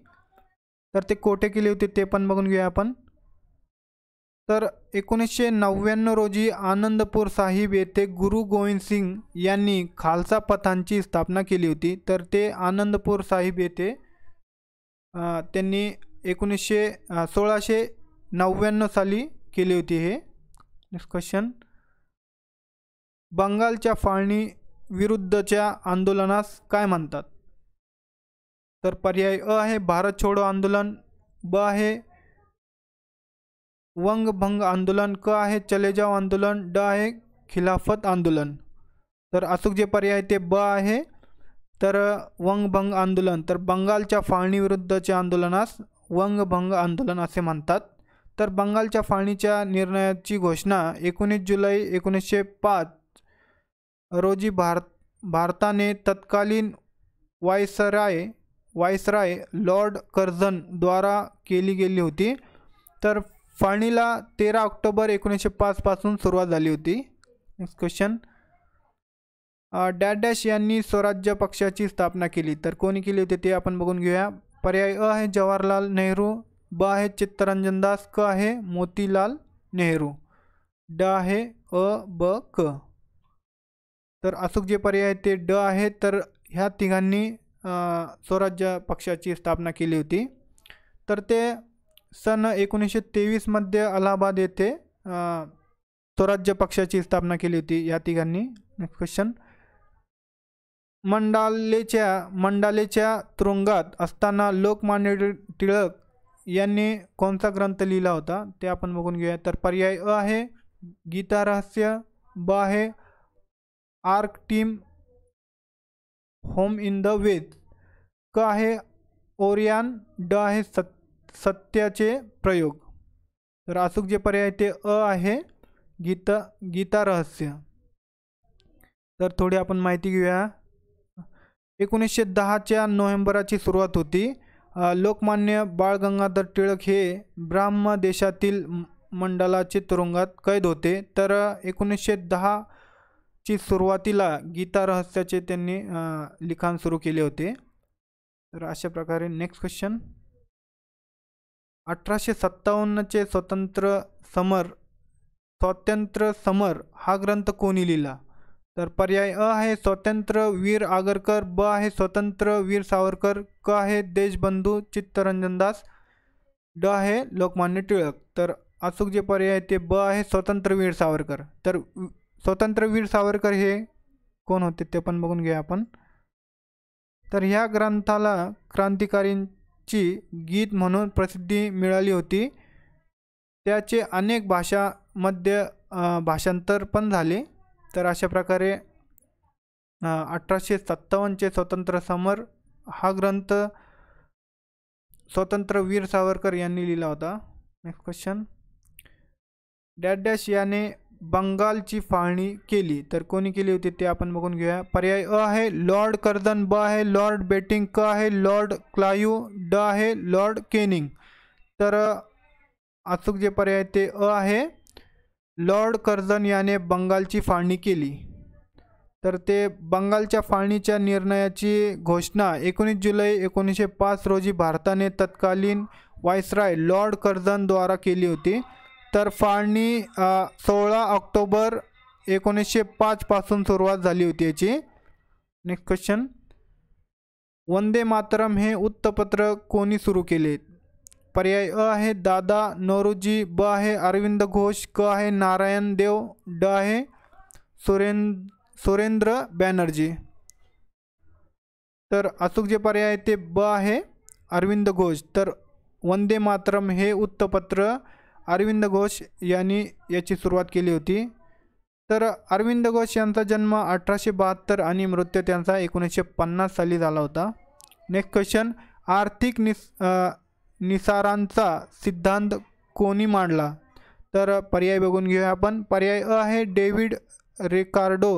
Speaker 1: तर ते कोठे केली होती ते पण बघून घेऊया आपण तर एकोणीसशे नव्याण्णव रोजी आनंदपूर साहिब येथे गुरु गोविंद सिंग यांनी खालसा पथांची स्थापना केली होती तर ते आनंदपूर साहिब येथे त्यांनी एकोणीसशे सोळाशे नव्याण्णव साली केली होती हे नेक्स्ट क्वेश्चन बंगालच्या फाळणी विरुद्धच्या आंदोलनास काय म्हणतात तर पर्याय अ आहे भारत छोडो आंदोलन ब आहे वंगभंग आंदोलन क आहे चले जाओ आंदोलन ड आहे खिलाफत आंदोलन तर अचूक जे पर्याय ते ब आहे तर वंगभंग आंदोलन तर बंगालच्या फाळणीविरुद्धच्या आंदोलनास वंगभंग आंदोलन असे म्हणतात तर बंगालच्या फाळणीच्या निर्णयाची घोषणा एकोणीस जुलै एकोणीसशे पाच रोजी भारत भारताने तत्कालीन वायसराय वायसराय लॉर्ड कर्झन द्वारा केली गेली होती तर फाळणीला तेरा ऑक्टोबर एकोणीसशे पाचपासून सुरुवात झाली होती नेक्स्ट क्वेश्चन डॅडॅश डॅश यांनी स्वराज्य पक्षाची स्थापना केली तर कोणी केली होती ते आपण बघून घेऊया पर्याय अ आहे जवाहरलाल नेहरू ब आहे दास क आहे मोतीलाल नेहरू ड आहे अ ब क तर अचूक जे पर्याय ते ड आहे तर ह्या तिघांनी स्वराज्य पक्षाची स्थापना केली होती तर ते सन एकोणीसशे तेवीसमध्ये अलाहाबाद येथे स्वराज्य पक्षाची स्थापना केली होती या तिघांनी नेक्स्ट क्वेश्चन मंडालेच्या मंडालेच्या तुरुंगात असताना लोकमान्य टिळक यांनी कोणता ग्रंथ लिहिला होता ते आपण बघून घेऊया तर पर्याय अ आहे गीता रहस्य ब आहे arctic home in the Veda क आहे ओरियान ड आहे सत सत्याचे प्रयोग तर अचूक जे पर्याय ते अ आहे गीता गीता रहस्य तर थोडी आपण माहिती घेऊया एकोणीसशे दहाच्या नोव्हेंबराची सुरुवात होती लोकमान्य बाळ गंगाधर टिळक हे ब्राह्म देशातील मंडलाचे तुरुंगात कैद होते तर एकोणीसशे दहाची सुरुवातीला गीता रहस्याचे त्यांनी लिखाण सुरू केले होते तर अशा प्रकारे नेक्स्ट क्वेश्चन अठराशे सत्तावन्नचे स्वतंत्र समर स्वातंत्र्य समर हा ग्रंथ कोणी लिहिला तर पर्याय अ आहे स्वतंत्र वीर आगरकर ब आहे स्वतंत्र वीर सावरकर क आहे देशबंधू चित्तरंजनदास ड आहे लोकमान्य टिळक तर अचूक जे पर्याय आहे ते ब आहे स्वतंत्र वीर सावरकर तर स्वतंत्र वीर सावरकर हे कोण होते ते पण बघून घ्या आपण तर ह्या ग्रंथाला क्रांतिकारींची गीत म्हणून प्रसिद्धी मिळाली होती त्याचे अनेक भाषामध्ये भाषांतर पण झाले तर अशा प्रकारे अठराशे सत्तावन्नचे स्वतंत्र समर हा ग्रंथ स्वतंत्र वीर सावरकर यांनी लिहिला होता नेक्स्ट क्वेश्चन डॅडॅश डॅश याने बंगालची फाळणी केली तर कोणी केली होती ते आपण बघून घेऊया पर्याय अ आहे लॉर्ड कर्दन ब आहे लॉर्ड बेटिंग क आहे लॉर्ड क्लायू ड आहे लॉर्ड केनिंग तर अचूक जे पर्याय ते अ आहे लॉर्ड कर्झन याने बंगालची फाळणी केली तर ते बंगालच्या फाळणीच्या निर्णयाची घोषणा एकोणीस जुलै एकोणीसशे पाच रोजी भारताने तत्कालीन वायसराय लॉर्ड कर्झनद्वारा केली होती तर फाळणी सोळा ऑक्टोबर एकोणीसशे पाचपासून सुरुवात झाली होती याची नेक्स्ट क्वेश्चन वंदे मातरम हे उत्तपत्र कोणी सुरू केले पर्याय अ आहे दादा नोरुजी ब आहे अरविंद घोष क आहे नारायण देव ड आहे सुरेंद सुरेंद्र बॅनर्जी तर अचूक जे पर्याय आहे ते ब आहे अरविंद घोष तर वंदे मातरम हे वृत्तपत्र अरविंद घोष यांनी याची सुरुवात केली होती तर अरविंद घोष यांचा जन्म अठराशे बहात्तर आणि मृत्यू त्यांचा एकोणीसशे पन्नास साली झाला होता नेक्स्ट क्वेश्चन आर्थिक निस निसारांचा सिद्धांत कोणी मांडला तर पर्याय बघून घेऊया आपण पर्याय अ आहे डेव्हिड रेकार्डो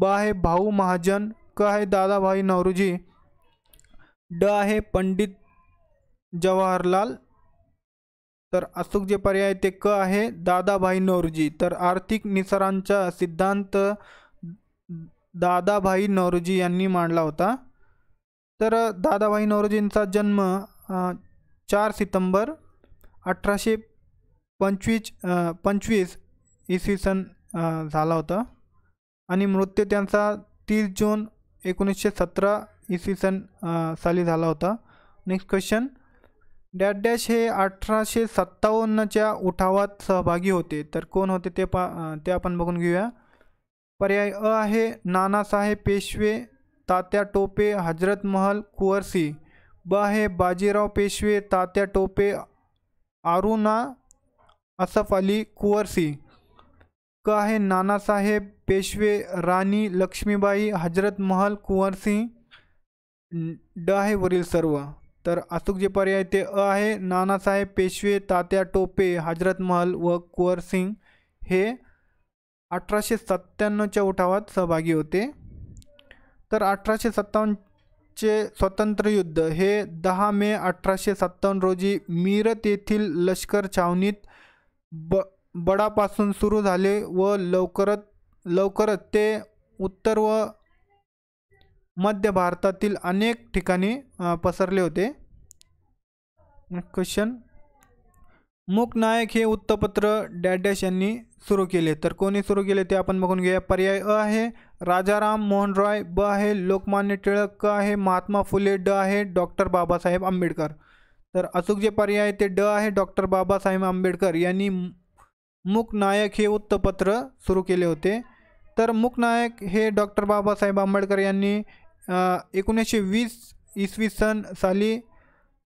Speaker 1: ब आहे भाऊ महाजन क आहे दादाभाई नौरोजी ड आहे पंडित जवाहरलाल तर अचूक जे पर्याय ते क आहे दादाभाई नवरूजी तर आर्थिक निसारांचा सिद्धांत दादाभाई नौरोजी यांनी मांडला होता तर दादाभाई नवरोजींचा जन्म चार सितंबर अठराशे पंचवीस पंचवीस इसवी सन झाला होता आणि मृत्यू त्यांचा तीस जून एकोणीसशे सतरा इसवी सन साली झाला होता नेक्स्ट क्वेश्चन डॅट डॅश हे अठराशे सत्तावन्नच्या उठावात सहभागी होते तर कोण होते ते पा ते आपण बघून घेऊया पर्याय अ आहे नानासाहेब पेशवे तात्या टोपे हजरत महल कुवरसी ब बाजीराव पेशवे तात्या टोपे आरुणा असफ अली कुंवरसी क आहे नानासाहेब पेशवे राणी लक्ष्मीबाई हजरत महल कुवरसी ड आहे वरील सर्व तर अचूक जे पर्याय ते अ आहे नानासाहेब पेशवे तात्या टोपे हजरत महल व सिंग हे अठराशे सत्त्याण्णवच्या उठावात सहभागी होते तर अठराशे सत्तावन्न चे स्वतंत्र युद्ध हे दहा मे अठराशे सत्तावन्न रोजी मीरत येथील लष्कर छावणीत ब बडापासून सुरू झाले व लवकरच लवकरच ते उत्तर व मध्य भारतातील अनेक ठिकाणी पसरले होते क्वेश्चन मूक नायक हे वृत्तपत्र डॅडॅश यांनी सुरू केले तर कोणी सुरू केले ते आपण बघून घेऊया पर्याय अ आहे राजाराम मोहन रॉय ब आहे लोकमान्य टिळक क आहे महात्मा फुले ड आहे डॉक्टर बाबासाहेब आंबेडकर तर अचूक जे पर्याय आहे ते ड आहे डॉक्टर बाबासाहेब आंबेडकर यांनी मूक नायक हे वृत्तपत्र सुरू केले होते तर मूक नायक हे डॉक्टर बाबासाहेब आंबेडकर यांनी एकोणीसशे वीस इसवी सन साली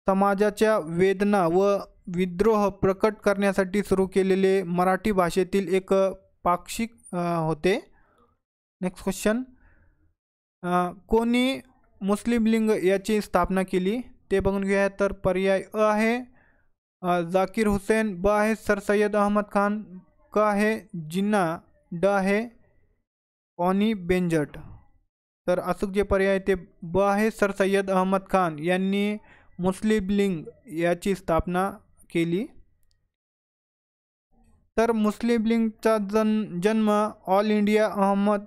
Speaker 1: समाजाच्या वेदना व विद्रोह प्रकट करण्यासाठी सुरू केलेले मराठी भाषेतील एक पाक्षिक होते नेक्स्ट क्वेश्चन कोणी मुस्लिम लिंग याची स्थापना केली ते बघून घ्या तर पर्याय अ आहे जाकीर हुसेन ब आहे सर सय्यद अहमद खान क आहे जिन्ना ड आहे ऑनी बेंजट तर अचूक जे पर्याय ते ब आहे सर सय्यद अहमद खान यांनी मुस्लिम लिंग याची स्थापना केली तर मुस्लिम लीगचा जन जन्म all India Ahmad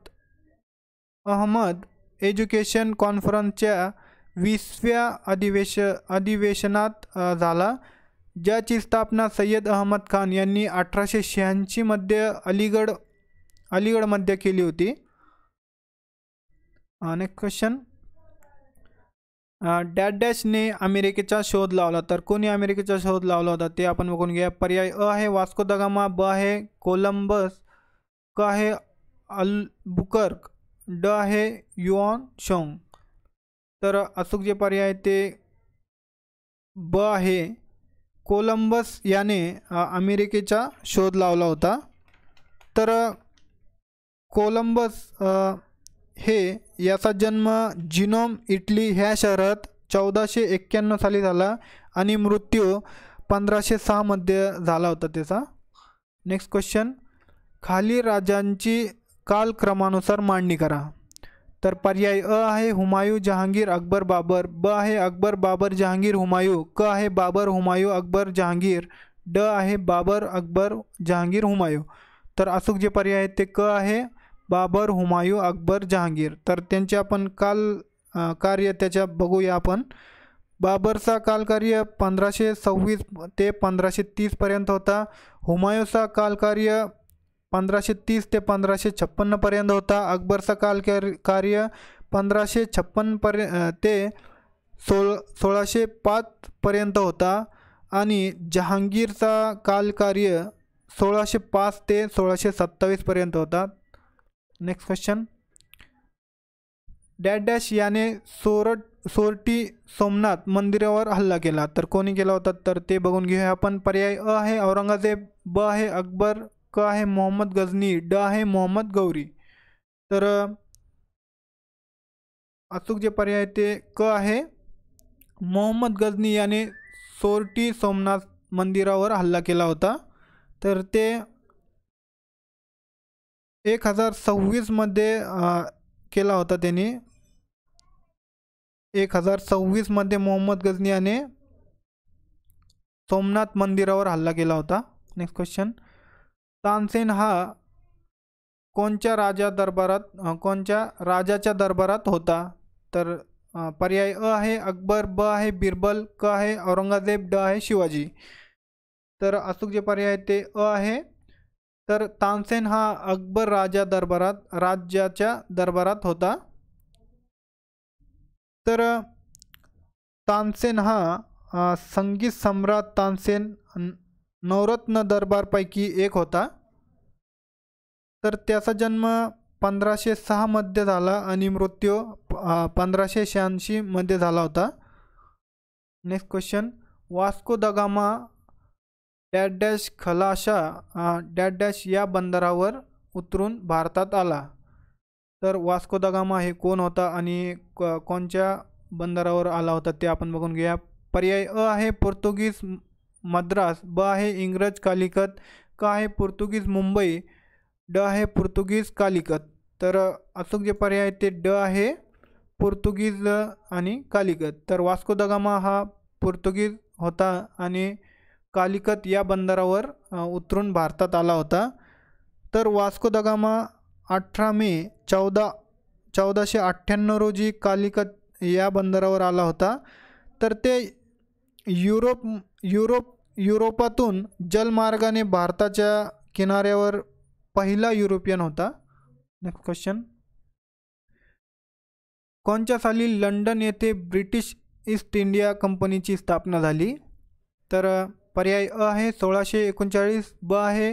Speaker 1: Ahmad education कॉन्फरन्सच्या वीसव्या अधिवेश अधिवेशनात झाला ज्याची स्थापना सय्यद अहमद खान यांनी अठराशे शहाऐंशीमध्ये अलीगड अलीगडमध्ये केली होती नेक्स्ट क्वेश्चन डॅट डॅशने अमेरिकेचा शोध लावला तर कोणी अमेरिकेचा शोध लावला होता ते आपण बघून घ्या पर्याय अ आहे वास्को दगामा ब आहे कोलंबस क आहे अल बुकर्क ड आहे युऑन शोंग तर अचूक जे पर्याय ते ब आहे कोलंबस याने अमेरिकेचा शोध लावला होता तर कोलंबस हे याचा जन्म जिनोम इटली ह्या शहरात चौदाशे एक्क्याण्णव साली झाला आणि मृत्यू पंधराशे सहामध्ये झाला होता त्याचा नेक्स्ट क्वेश्चन खाली राजांची कालक्रमानुसार मांडणी करा तर पर्याय अ आहे हुमायू जहांगीर अकबर बाबर ब आहे अकबर बाबर जहांगीर हुमायू क आहे बाबर हुमायू अकबर जहांगीर ड आहे बाबर अकबर जहांगीर हुमायू तर अचूक जे पर्याय आहेत ते क आहे बाबर हुमायू अकबर जहांगीर तर त्यांचे आपण काल कार्य त्याच्या बघूया आपण बाबरचा कालकार्य पंधराशे सव्वीस ते पंधराशे तीसपर्यंत होता हुमायूचा कालकार्य पंधराशे तीस ते पंधराशे छप्पन्नपर्यंत होता अकबरचा काल कार्य पंधराशे छप्पनपर्य ते सोळ सोळाशे पाचपर्यंत होता आणि जहांगीरचा कालकार्य सोळाशे पाच ते सोळाशे सत्तावीसपर्यंत होता नेक्स्ट क्वेश्चन डॅड डॅश याने सोरट सोरटी सोमनाथ मंदिरावर हल्ला केला तर कोणी केला होता तर ते बघून घेऊया आपण पर्याय अ आहे औरंगजेब ब आहे अकबर क आहे मोहम्मद गझनी ड आहे मोहम्मद गौरी तर अचूक जे पर्याय ते क आहे मोहम्मद गझनी याने सोरटी सोमनाथ मंदिरावर हल्ला केला होता तर ते एक हजार सव्वीसमध्ये केला होता त्यांनी एक हजार सव्वीसमध्ये मोहम्मद गजनी याने सोमनाथ मंदिरावर हल्ला केला होता नेक्स्ट क्वेश्चन तानसेन हा कोणत्या राजा दरबारात कोणत्या राजाच्या दरबारात होता तर पर्याय अ आहे अकबर ब आहे बिरबल क आहे औरंगजेब ड आहे शिवाजी तर अचूक जे पर्याय ते अ आहे तर तानसेन हा अकबर राजा दरबारात राज्याच्या दरबारात होता तर तानसेन हा संगीत सम्राट तानसेन नवरत्न दरबारपैकी एक होता तर त्याचा जन्म पंधराशे सहामध्ये झाला आणि मृत्यू पंधराशे शहाऐंशीमध्ये झाला होता नेक्स्ट क्वेश्चन वास्को दगामा डॅट डॅश खलाशा डॅट डॅश या बंदरावर उतरून भारतात आला तर वास्को दगामा हे कोण होता आणि क कोणत्या बंदरावर आला होता ते आपण बघून घेऊया पर्याय अ आहे पोर्तुगीज मद्रास ब आहे इंग्रज कालिकत क आहे पोर्तुगीज मुंबई ड आहे पोर्तुगीज कालिकत तर अचूक जे पर्याय ते ड आहे पोर्तुगीज आणि कालिकत तर वास्को दगामा हा पोर्तुगीज होता आणि कालिकत या बंदरावर उतरून भारतात आला होता तर वास्को दगामा अठरा मे चौदा चौदाशे अठ्ठ्याण्णव रोजी कालिकत या बंदरावर आला होता तर ते युरोप युरोप युरोपातून जलमार्गाने भारताच्या किनाऱ्यावर पहिला युरोपियन होता नेक्स्ट क्वेश्चन कोणच्या साली लंडन येथे ब्रिटिश ईस्ट इंडिया कंपनीची स्थापना झाली तर पर्याय अ आहे सोळाशे एकोणचाळीस ब आहे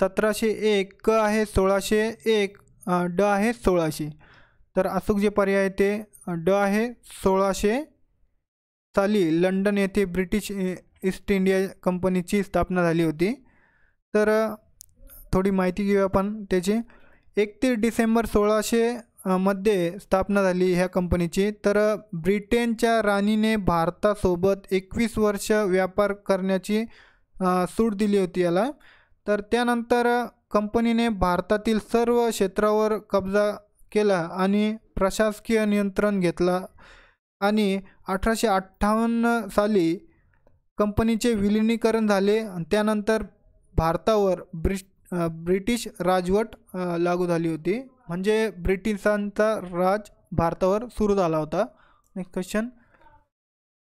Speaker 1: सतराशे एक क आहे सोळाशे एक ड आहे सोळाशे तर अचूक जे पर्याय आहे ते ड आहे सोळाशे साली लंडन येथे ब्रिटिश ईस्ट इंडिया कंपनीची स्थापना झाली होती तर थोडी माहिती घेऊ आपण त्याची एकतीस डिसेंबर सोळाशे मध्ये स्थापना झाली ह्या कंपनीची तर ब्रिटेनच्या राणीने भारतासोबत एकवीस वर्ष व्यापार करण्याची सूट दिली होती याला तर त्यानंतर कंपनीने भारतातील सर्व क्षेत्रावर कब्जा केला आणि प्रशासकीय नियंत्रण घेतला आणि अठराशे अठ्ठावन्न साली कंपनीचे विलिनीकरण झाले त्यानंतर भारतावर ब्रिश ब्रिटिश राजवट लागू झाली होती म्हणजे ब्रिटिशांचा राज भारतावर सुरू झाला होता नेक्स्ट क्वेश्चन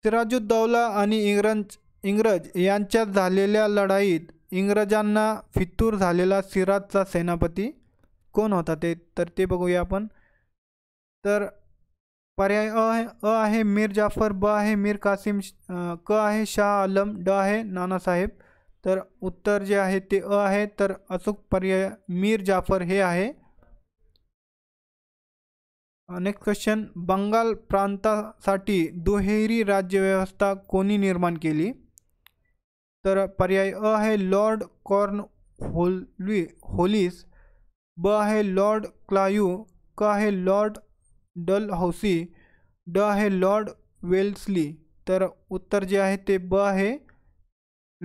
Speaker 1: सिराजुद्दौला आणि इंग्रज इंग्रज यांच्यात झालेल्या लढाईत इंग्रजांना फितूर झालेला सिराजचा सेनापती कोण होता ते तर ते बघूया आपण तर पर्याय अ आहे अ आहे मीर जाफर ब आहे मीर कासिम क आहे शाह आलम ड आहे नानासाहेब तर उत्तर जे आहे ते अ आहे तर अचूक पर्याय मीर जाफर हे आहे नेक्स्ट क्वेश्चन बंगाल प्रांता दुहेरी राज्यव्यवस्था को निर्माण लिए तर पर्याय अ है लॉर्ड कॉर्न होलवी होलिस ब है लॉर्ड क्लायू क है लॉर्ड डल हौसी ड है लॉर्ड वेल्सली तर उत्तर जे है तो ब है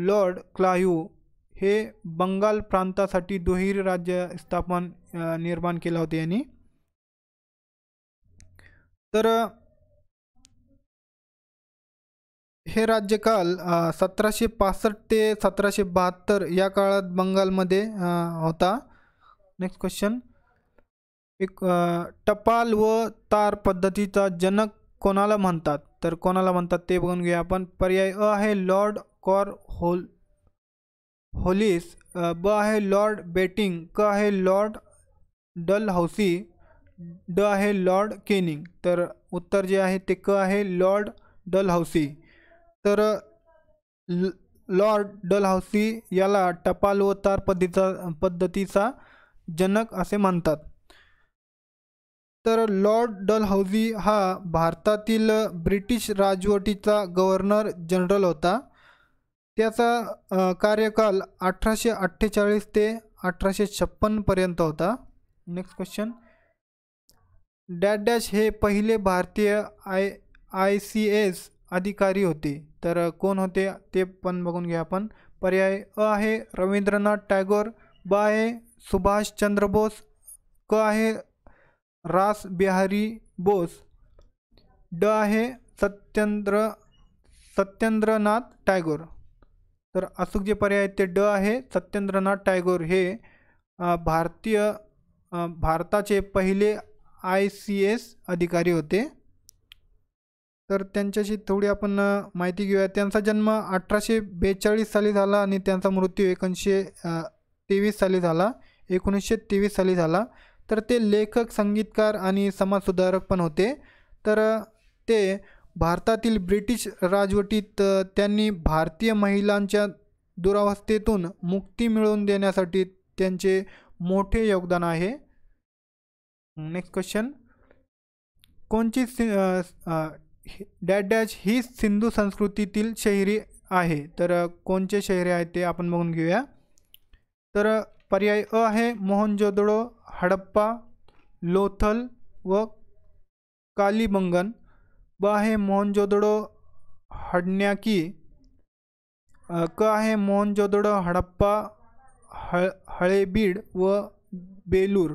Speaker 1: लॉर्ड क्लायू हे बंगाल प्रांता दुहेरी राज्य स्थापन निर्माण के होते यानी तर हे राज्यकाल सतराशे पासष्ट ते सतराशे बहात्तर या काळात बंगालमध्ये होता नेक्स्ट क्वेश्चन एक टपाल व तार पद्धतीचा जनक कोणाला म्हणतात तर कोणाला म्हणतात ते बघून घेऊया आपण पर्याय अ आहे लॉर्ड कॉर होल होलिस ब आहे लॉर्ड बेटिंग क आहे लॉर्ड डल हाऊसी ड आहे लॉर्ड केनिंग तर उत्तर जे आहे ते क आहे lord Dalhousie lord Dalhousie याला तार पद्धतीचा पद्धतीचा जनक असे मानतात तर लॉर्ड डलहौसी हा भारतातील ब्रिटिश राजवटीचा गव्हर्नर जनरल होता त्याचा कार्यकाल अठराशे अठ्ठेचाळीस ते अठराशे छप्पनपर्यंत होता नेक्स्ट क्वेश्चन डॅड डॅश हे पहिले भारतीय आय आय सी एस अधिकारी होते तर कोण होते ते पण बघून घ्या आपण पर्याय अ आहे रवींद्रनाथ टॅगोर ब आहे सुभाषचंद्र बोस क आहे रास बिहारी बोस ड आहे सत्येंद्र सत्येंद्रनाथ टॅगोर तर अचूक जे पर्याय आहेत ते ड आहे सत्येंद्रनाथ टॅगोर हे भारतीय भारताचे पहिले आय सी एस अधिकारी होते तर त्यांच्याशी थोडी आपण माहिती घेऊया त्यांचा जन्म अठराशे बेचाळीस साली झाला आणि त्यांचा मृत्यू एकोणीसशे तेवीस साली झाला एकोणीसशे तेवीस साली झाला तर ते लेखक संगीतकार आणि समाजसुधारक पण होते तर ते भारतातील ब्रिटिश राजवटीत त्यांनी भारतीय महिलांच्या दुरावस्थेतून मुक्ती मिळवून देण्यासाठी त्यांचे मोठे योगदान आहे नेक्स्ट क्वेश्चन कोणची डॅट डॅश ही सिंधू संस्कृतीतील शहरी आहे तर कोणचे शहरे आहेत ते आपण बघून घेऊया तर पर्याय अ आहे मोहनजोदडो हडप्पा लोथल व कालीबंगन ब आहे मोहनजोदडो हडण्याकी क आहे मोहनजोदडो हडप्पा हळ हळेबीड व बेलूर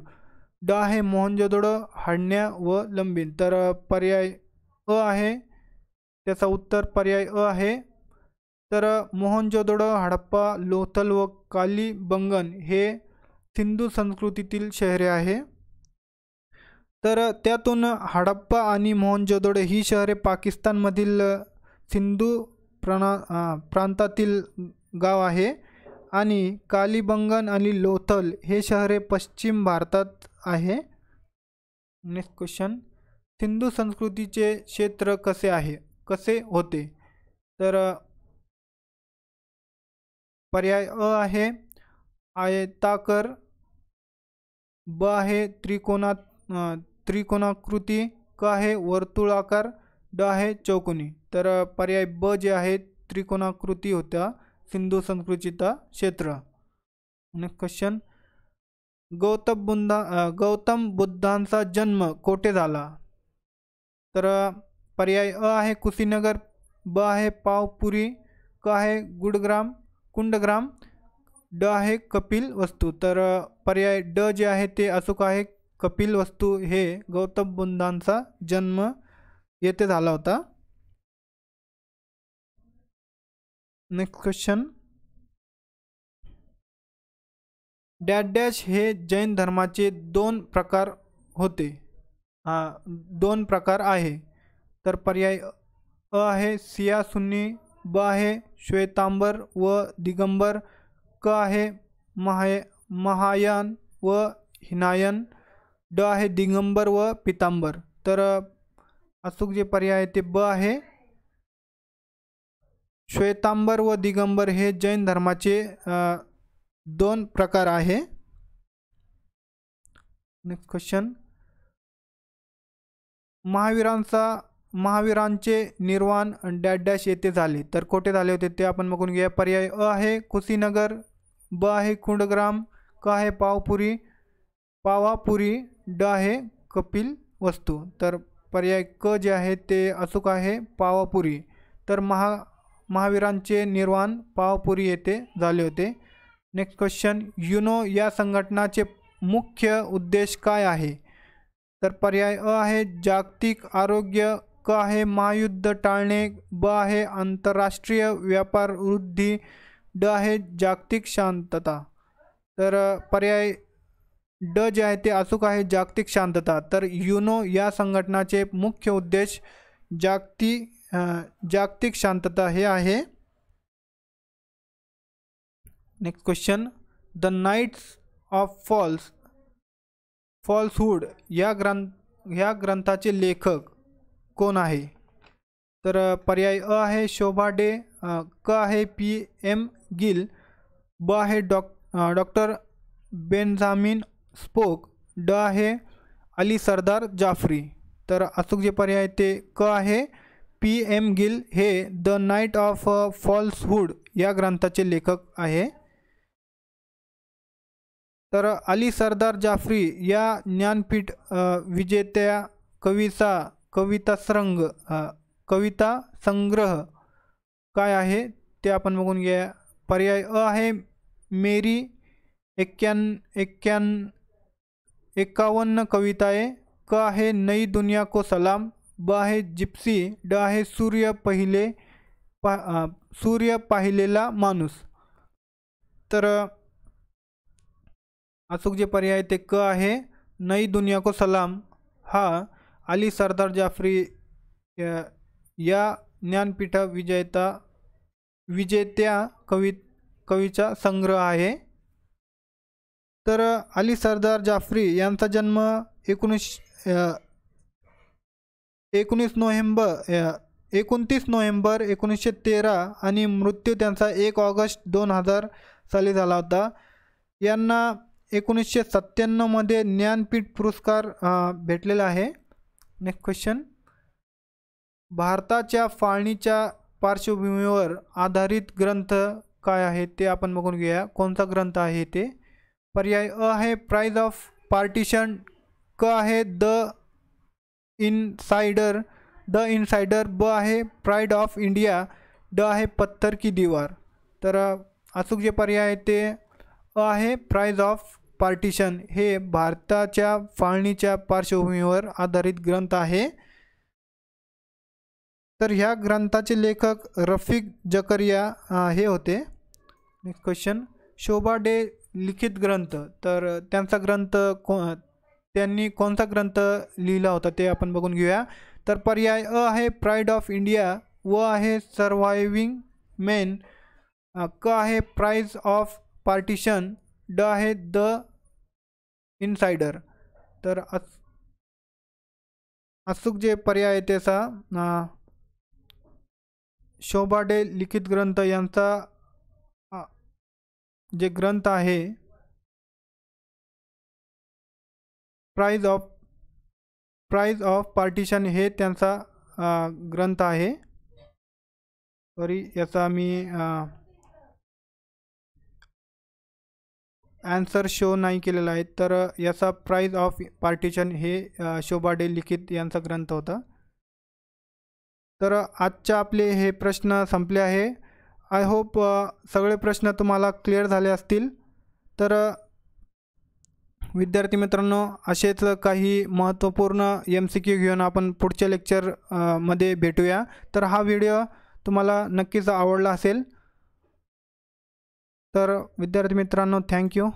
Speaker 1: ड आहे मोहनजोदडो हाडण्या व लंबिन तर पर्याय अ आहे त्याचा उत्तर पर्याय अ आहे तर मोहनजोदडो हडप्पा लोथल व कालीबंगन हे सिंधू संस्कृतीतील शहरे आहे तर त्यातून हडप्पा आणि मोहनजोदडो ही शहरे पाकिस्तानमधील सिंधू प्रणा प्रांतातील गाव आहे आणि कालीबंगन आणि लोथल हे शहरे पश्चिम भारतात आहे नेक्स्ट क्वेश्चन सिंधू संस्कृतीचे क्षेत्र कसे आहे कसे होते तर पर्याय अ आहे आयताकर ब आहे त्रिकोणा त्रिकोणाकृती क आहे वर्तुळाकार ड आहे चौकोनी तर पर्याय ब जे आहे त्रिकोणाकृती होत्या सिंधू संस्कृतीचा क्षेत्र नेक्स्ट क्वेश्चन गौतम बुद्धा गौतम बुद्धांचा जन्म कोठे झाला तर पर्याय अ आहे कुशीनगर ब आहे पावपुरी क आहे गुडग्राम कुंडग्राम ड आहे कपिल वस्तू तर पर्याय ड जे आहे ते अचूक आहे कपिल वस्तू हे गौतम बुद्धांचा जन्म येथे झाला होता नेक्स्ट क्वेश्चन डॅश डॅश हे जैन धर्माचे दोन प्रकार होते दोन प्रकार आहे तर पर्याय अ आहे सिया सुन्नी ब आहे श्वेतांबर व दिगंबर क आहे महाय महायन व हिनायन ड आहे दिगंबर व पितांबर तर अचूक जे पर्याय आहे ते ब आहे श्वेतांबर व दिगंबर हे जैन धर्माचे दोन प्रकार आहे नेक्स्ट क्वेश्चन महावीरांचा महावीरांचे निर्वाण डॅश डॅश येथे झाले तर कोठे झाले होते ते आपण बघून घेऊया पर्याय अ आहे कुशीनगर ब आहे कुंडग्राम क आहे पावपुरी पावापुरी ड आहे कपिल वस्तू तर पर्याय क जे आहे ते अचूक आहे पावापुरी तर महा महावीरांचे निर्वाण पावापुरी येथे झाले होते नेक्स्ट क्वेश्चन युनो या संघटनाचे मुख्य उद्देश काय आहे तर पर्याय अ आहे जागतिक आरोग्य क आहे महायुद्ध टाळणे ब आहे आंतरराष्ट्रीय व्यापार वृद्धी ड आहे जागतिक शांतता तर पर्याय ड जे आहे ते अचूक आहे जागतिक शांतता तर युनो या संघटनाचे मुख्य उद्देश जागती जागतिक शांतता हे आहे next question the knights of false falsehood या ग्रंथ या ग्रंथाचे लेखक कोण आहे तर पर्याय अ आहे शोभा डे क आहे पी एम गिल ब आहे डॉ डॉक्टर बेनझामिन स्पोक ड आहे अली सरदार जाफरी तर अचूक जे पर्याय ते क आहे पी एम गिल हे द नाईट ऑफ फॉल्सहूड या ग्रंथाचे लेखक आहे तर अली सरदार जाफरी या ज्ञानपीठ विजेत्या कविता संग कविता संग्रह काय आहे ते आपण बघून घ्या पर्याय अ आहे मेरी एक्क्यान एक्क्यान एक्कावन्न कविता आहे क आहे नई दुनिया को सलाम ब आहे जिप्सी ड आहे सूर्य पहिले पा सूर्य पाहिलेला माणूस तर अचूक जे पर्याय ते क आहे नई दुनिया को सलाम हा अली सरदार जाफरी या, या ज्ञानपीठ विजेता विजेत्या कवी कवीचा संग्रह आहे तर अली सरदार जाफरी यांचा जन्म एकोणीस एकोणीस नोव्हेंबर एकोणतीस नोव्हेंबर एकोणीसशे तेरा आणि मृत्यू त्यांचा एक ऑगस्ट दोन हजार साली झाला होता यांना एकोणीसशे सत्त्याण्णवमध्ये ज्ञानपीठ पुरस्कार भेटलेला आहे नेक्स्ट क्वेश्चन भारताच्या फाळणीच्या पार्श्वभूमीवर आधारित ग्रंथ काय आहे ते आपण बघून घेऊया कोणता ग्रंथ आहे ते पर्याय अ आहे प्राईज ऑफ पार्टिशन क आहे द इनसाइडर द इनसाइडर ब आहे प्राईड ऑफ इंडिया ड आहे पत्थर की दिवार तर अचूक जे पर्याय आहे ते आहे प्राईज ऑफ पार्टिशन हे भारताच्या फाळणीच्या पार्श्वभूमीवर आधारित ग्रंथ आहे तर ह्या ग्रंथाचे लेखक रफिक जकरिया हे होते नेक्स्ट क्वेश्चन शोभा डे लिखित ग्रंथ तर त्यांचा ग्रंथ को त्यांनी कोणता ग्रंथ लिहिला होता ते आपण बघून घेऊया तर पर्याय अ आहे प्राईड ऑफ इंडिया व आहे सर्व्हायविंग मेन क आहे प्राईज ऑफ पार्टिशन ड आहे द इनसाइडर तर अस जे पर्याय आहे त्याचा शोभाडे लिखित ग्रंथ यांचा जे ग्रंथ आहे price of price of partition हे त्यांचा ग्रंथ आहे सॉरी याचा मी ॲन्सर शो नाही केलेला आहे तर याचा प्राईज ऑफ पार्टिशन हे शोभा डे लिखित यांचा ग्रंथ होता तर आजच्या आपले हे प्रश्न संपले आहे आय होप सगळे प्रश्न तुम्हाला क्लिअर झाले असतील तर विद्यार्थी मित्रांनो असेच काही महत्त्वपूर्ण एम सी क्यू घेऊन आपण पुढच्या लेक्चरमध्ये भेटूया तर हा व्हिडिओ तुम्हाला नक्कीच आवडला असेल तर विद्यार्थी मित्रांनो थँक्यू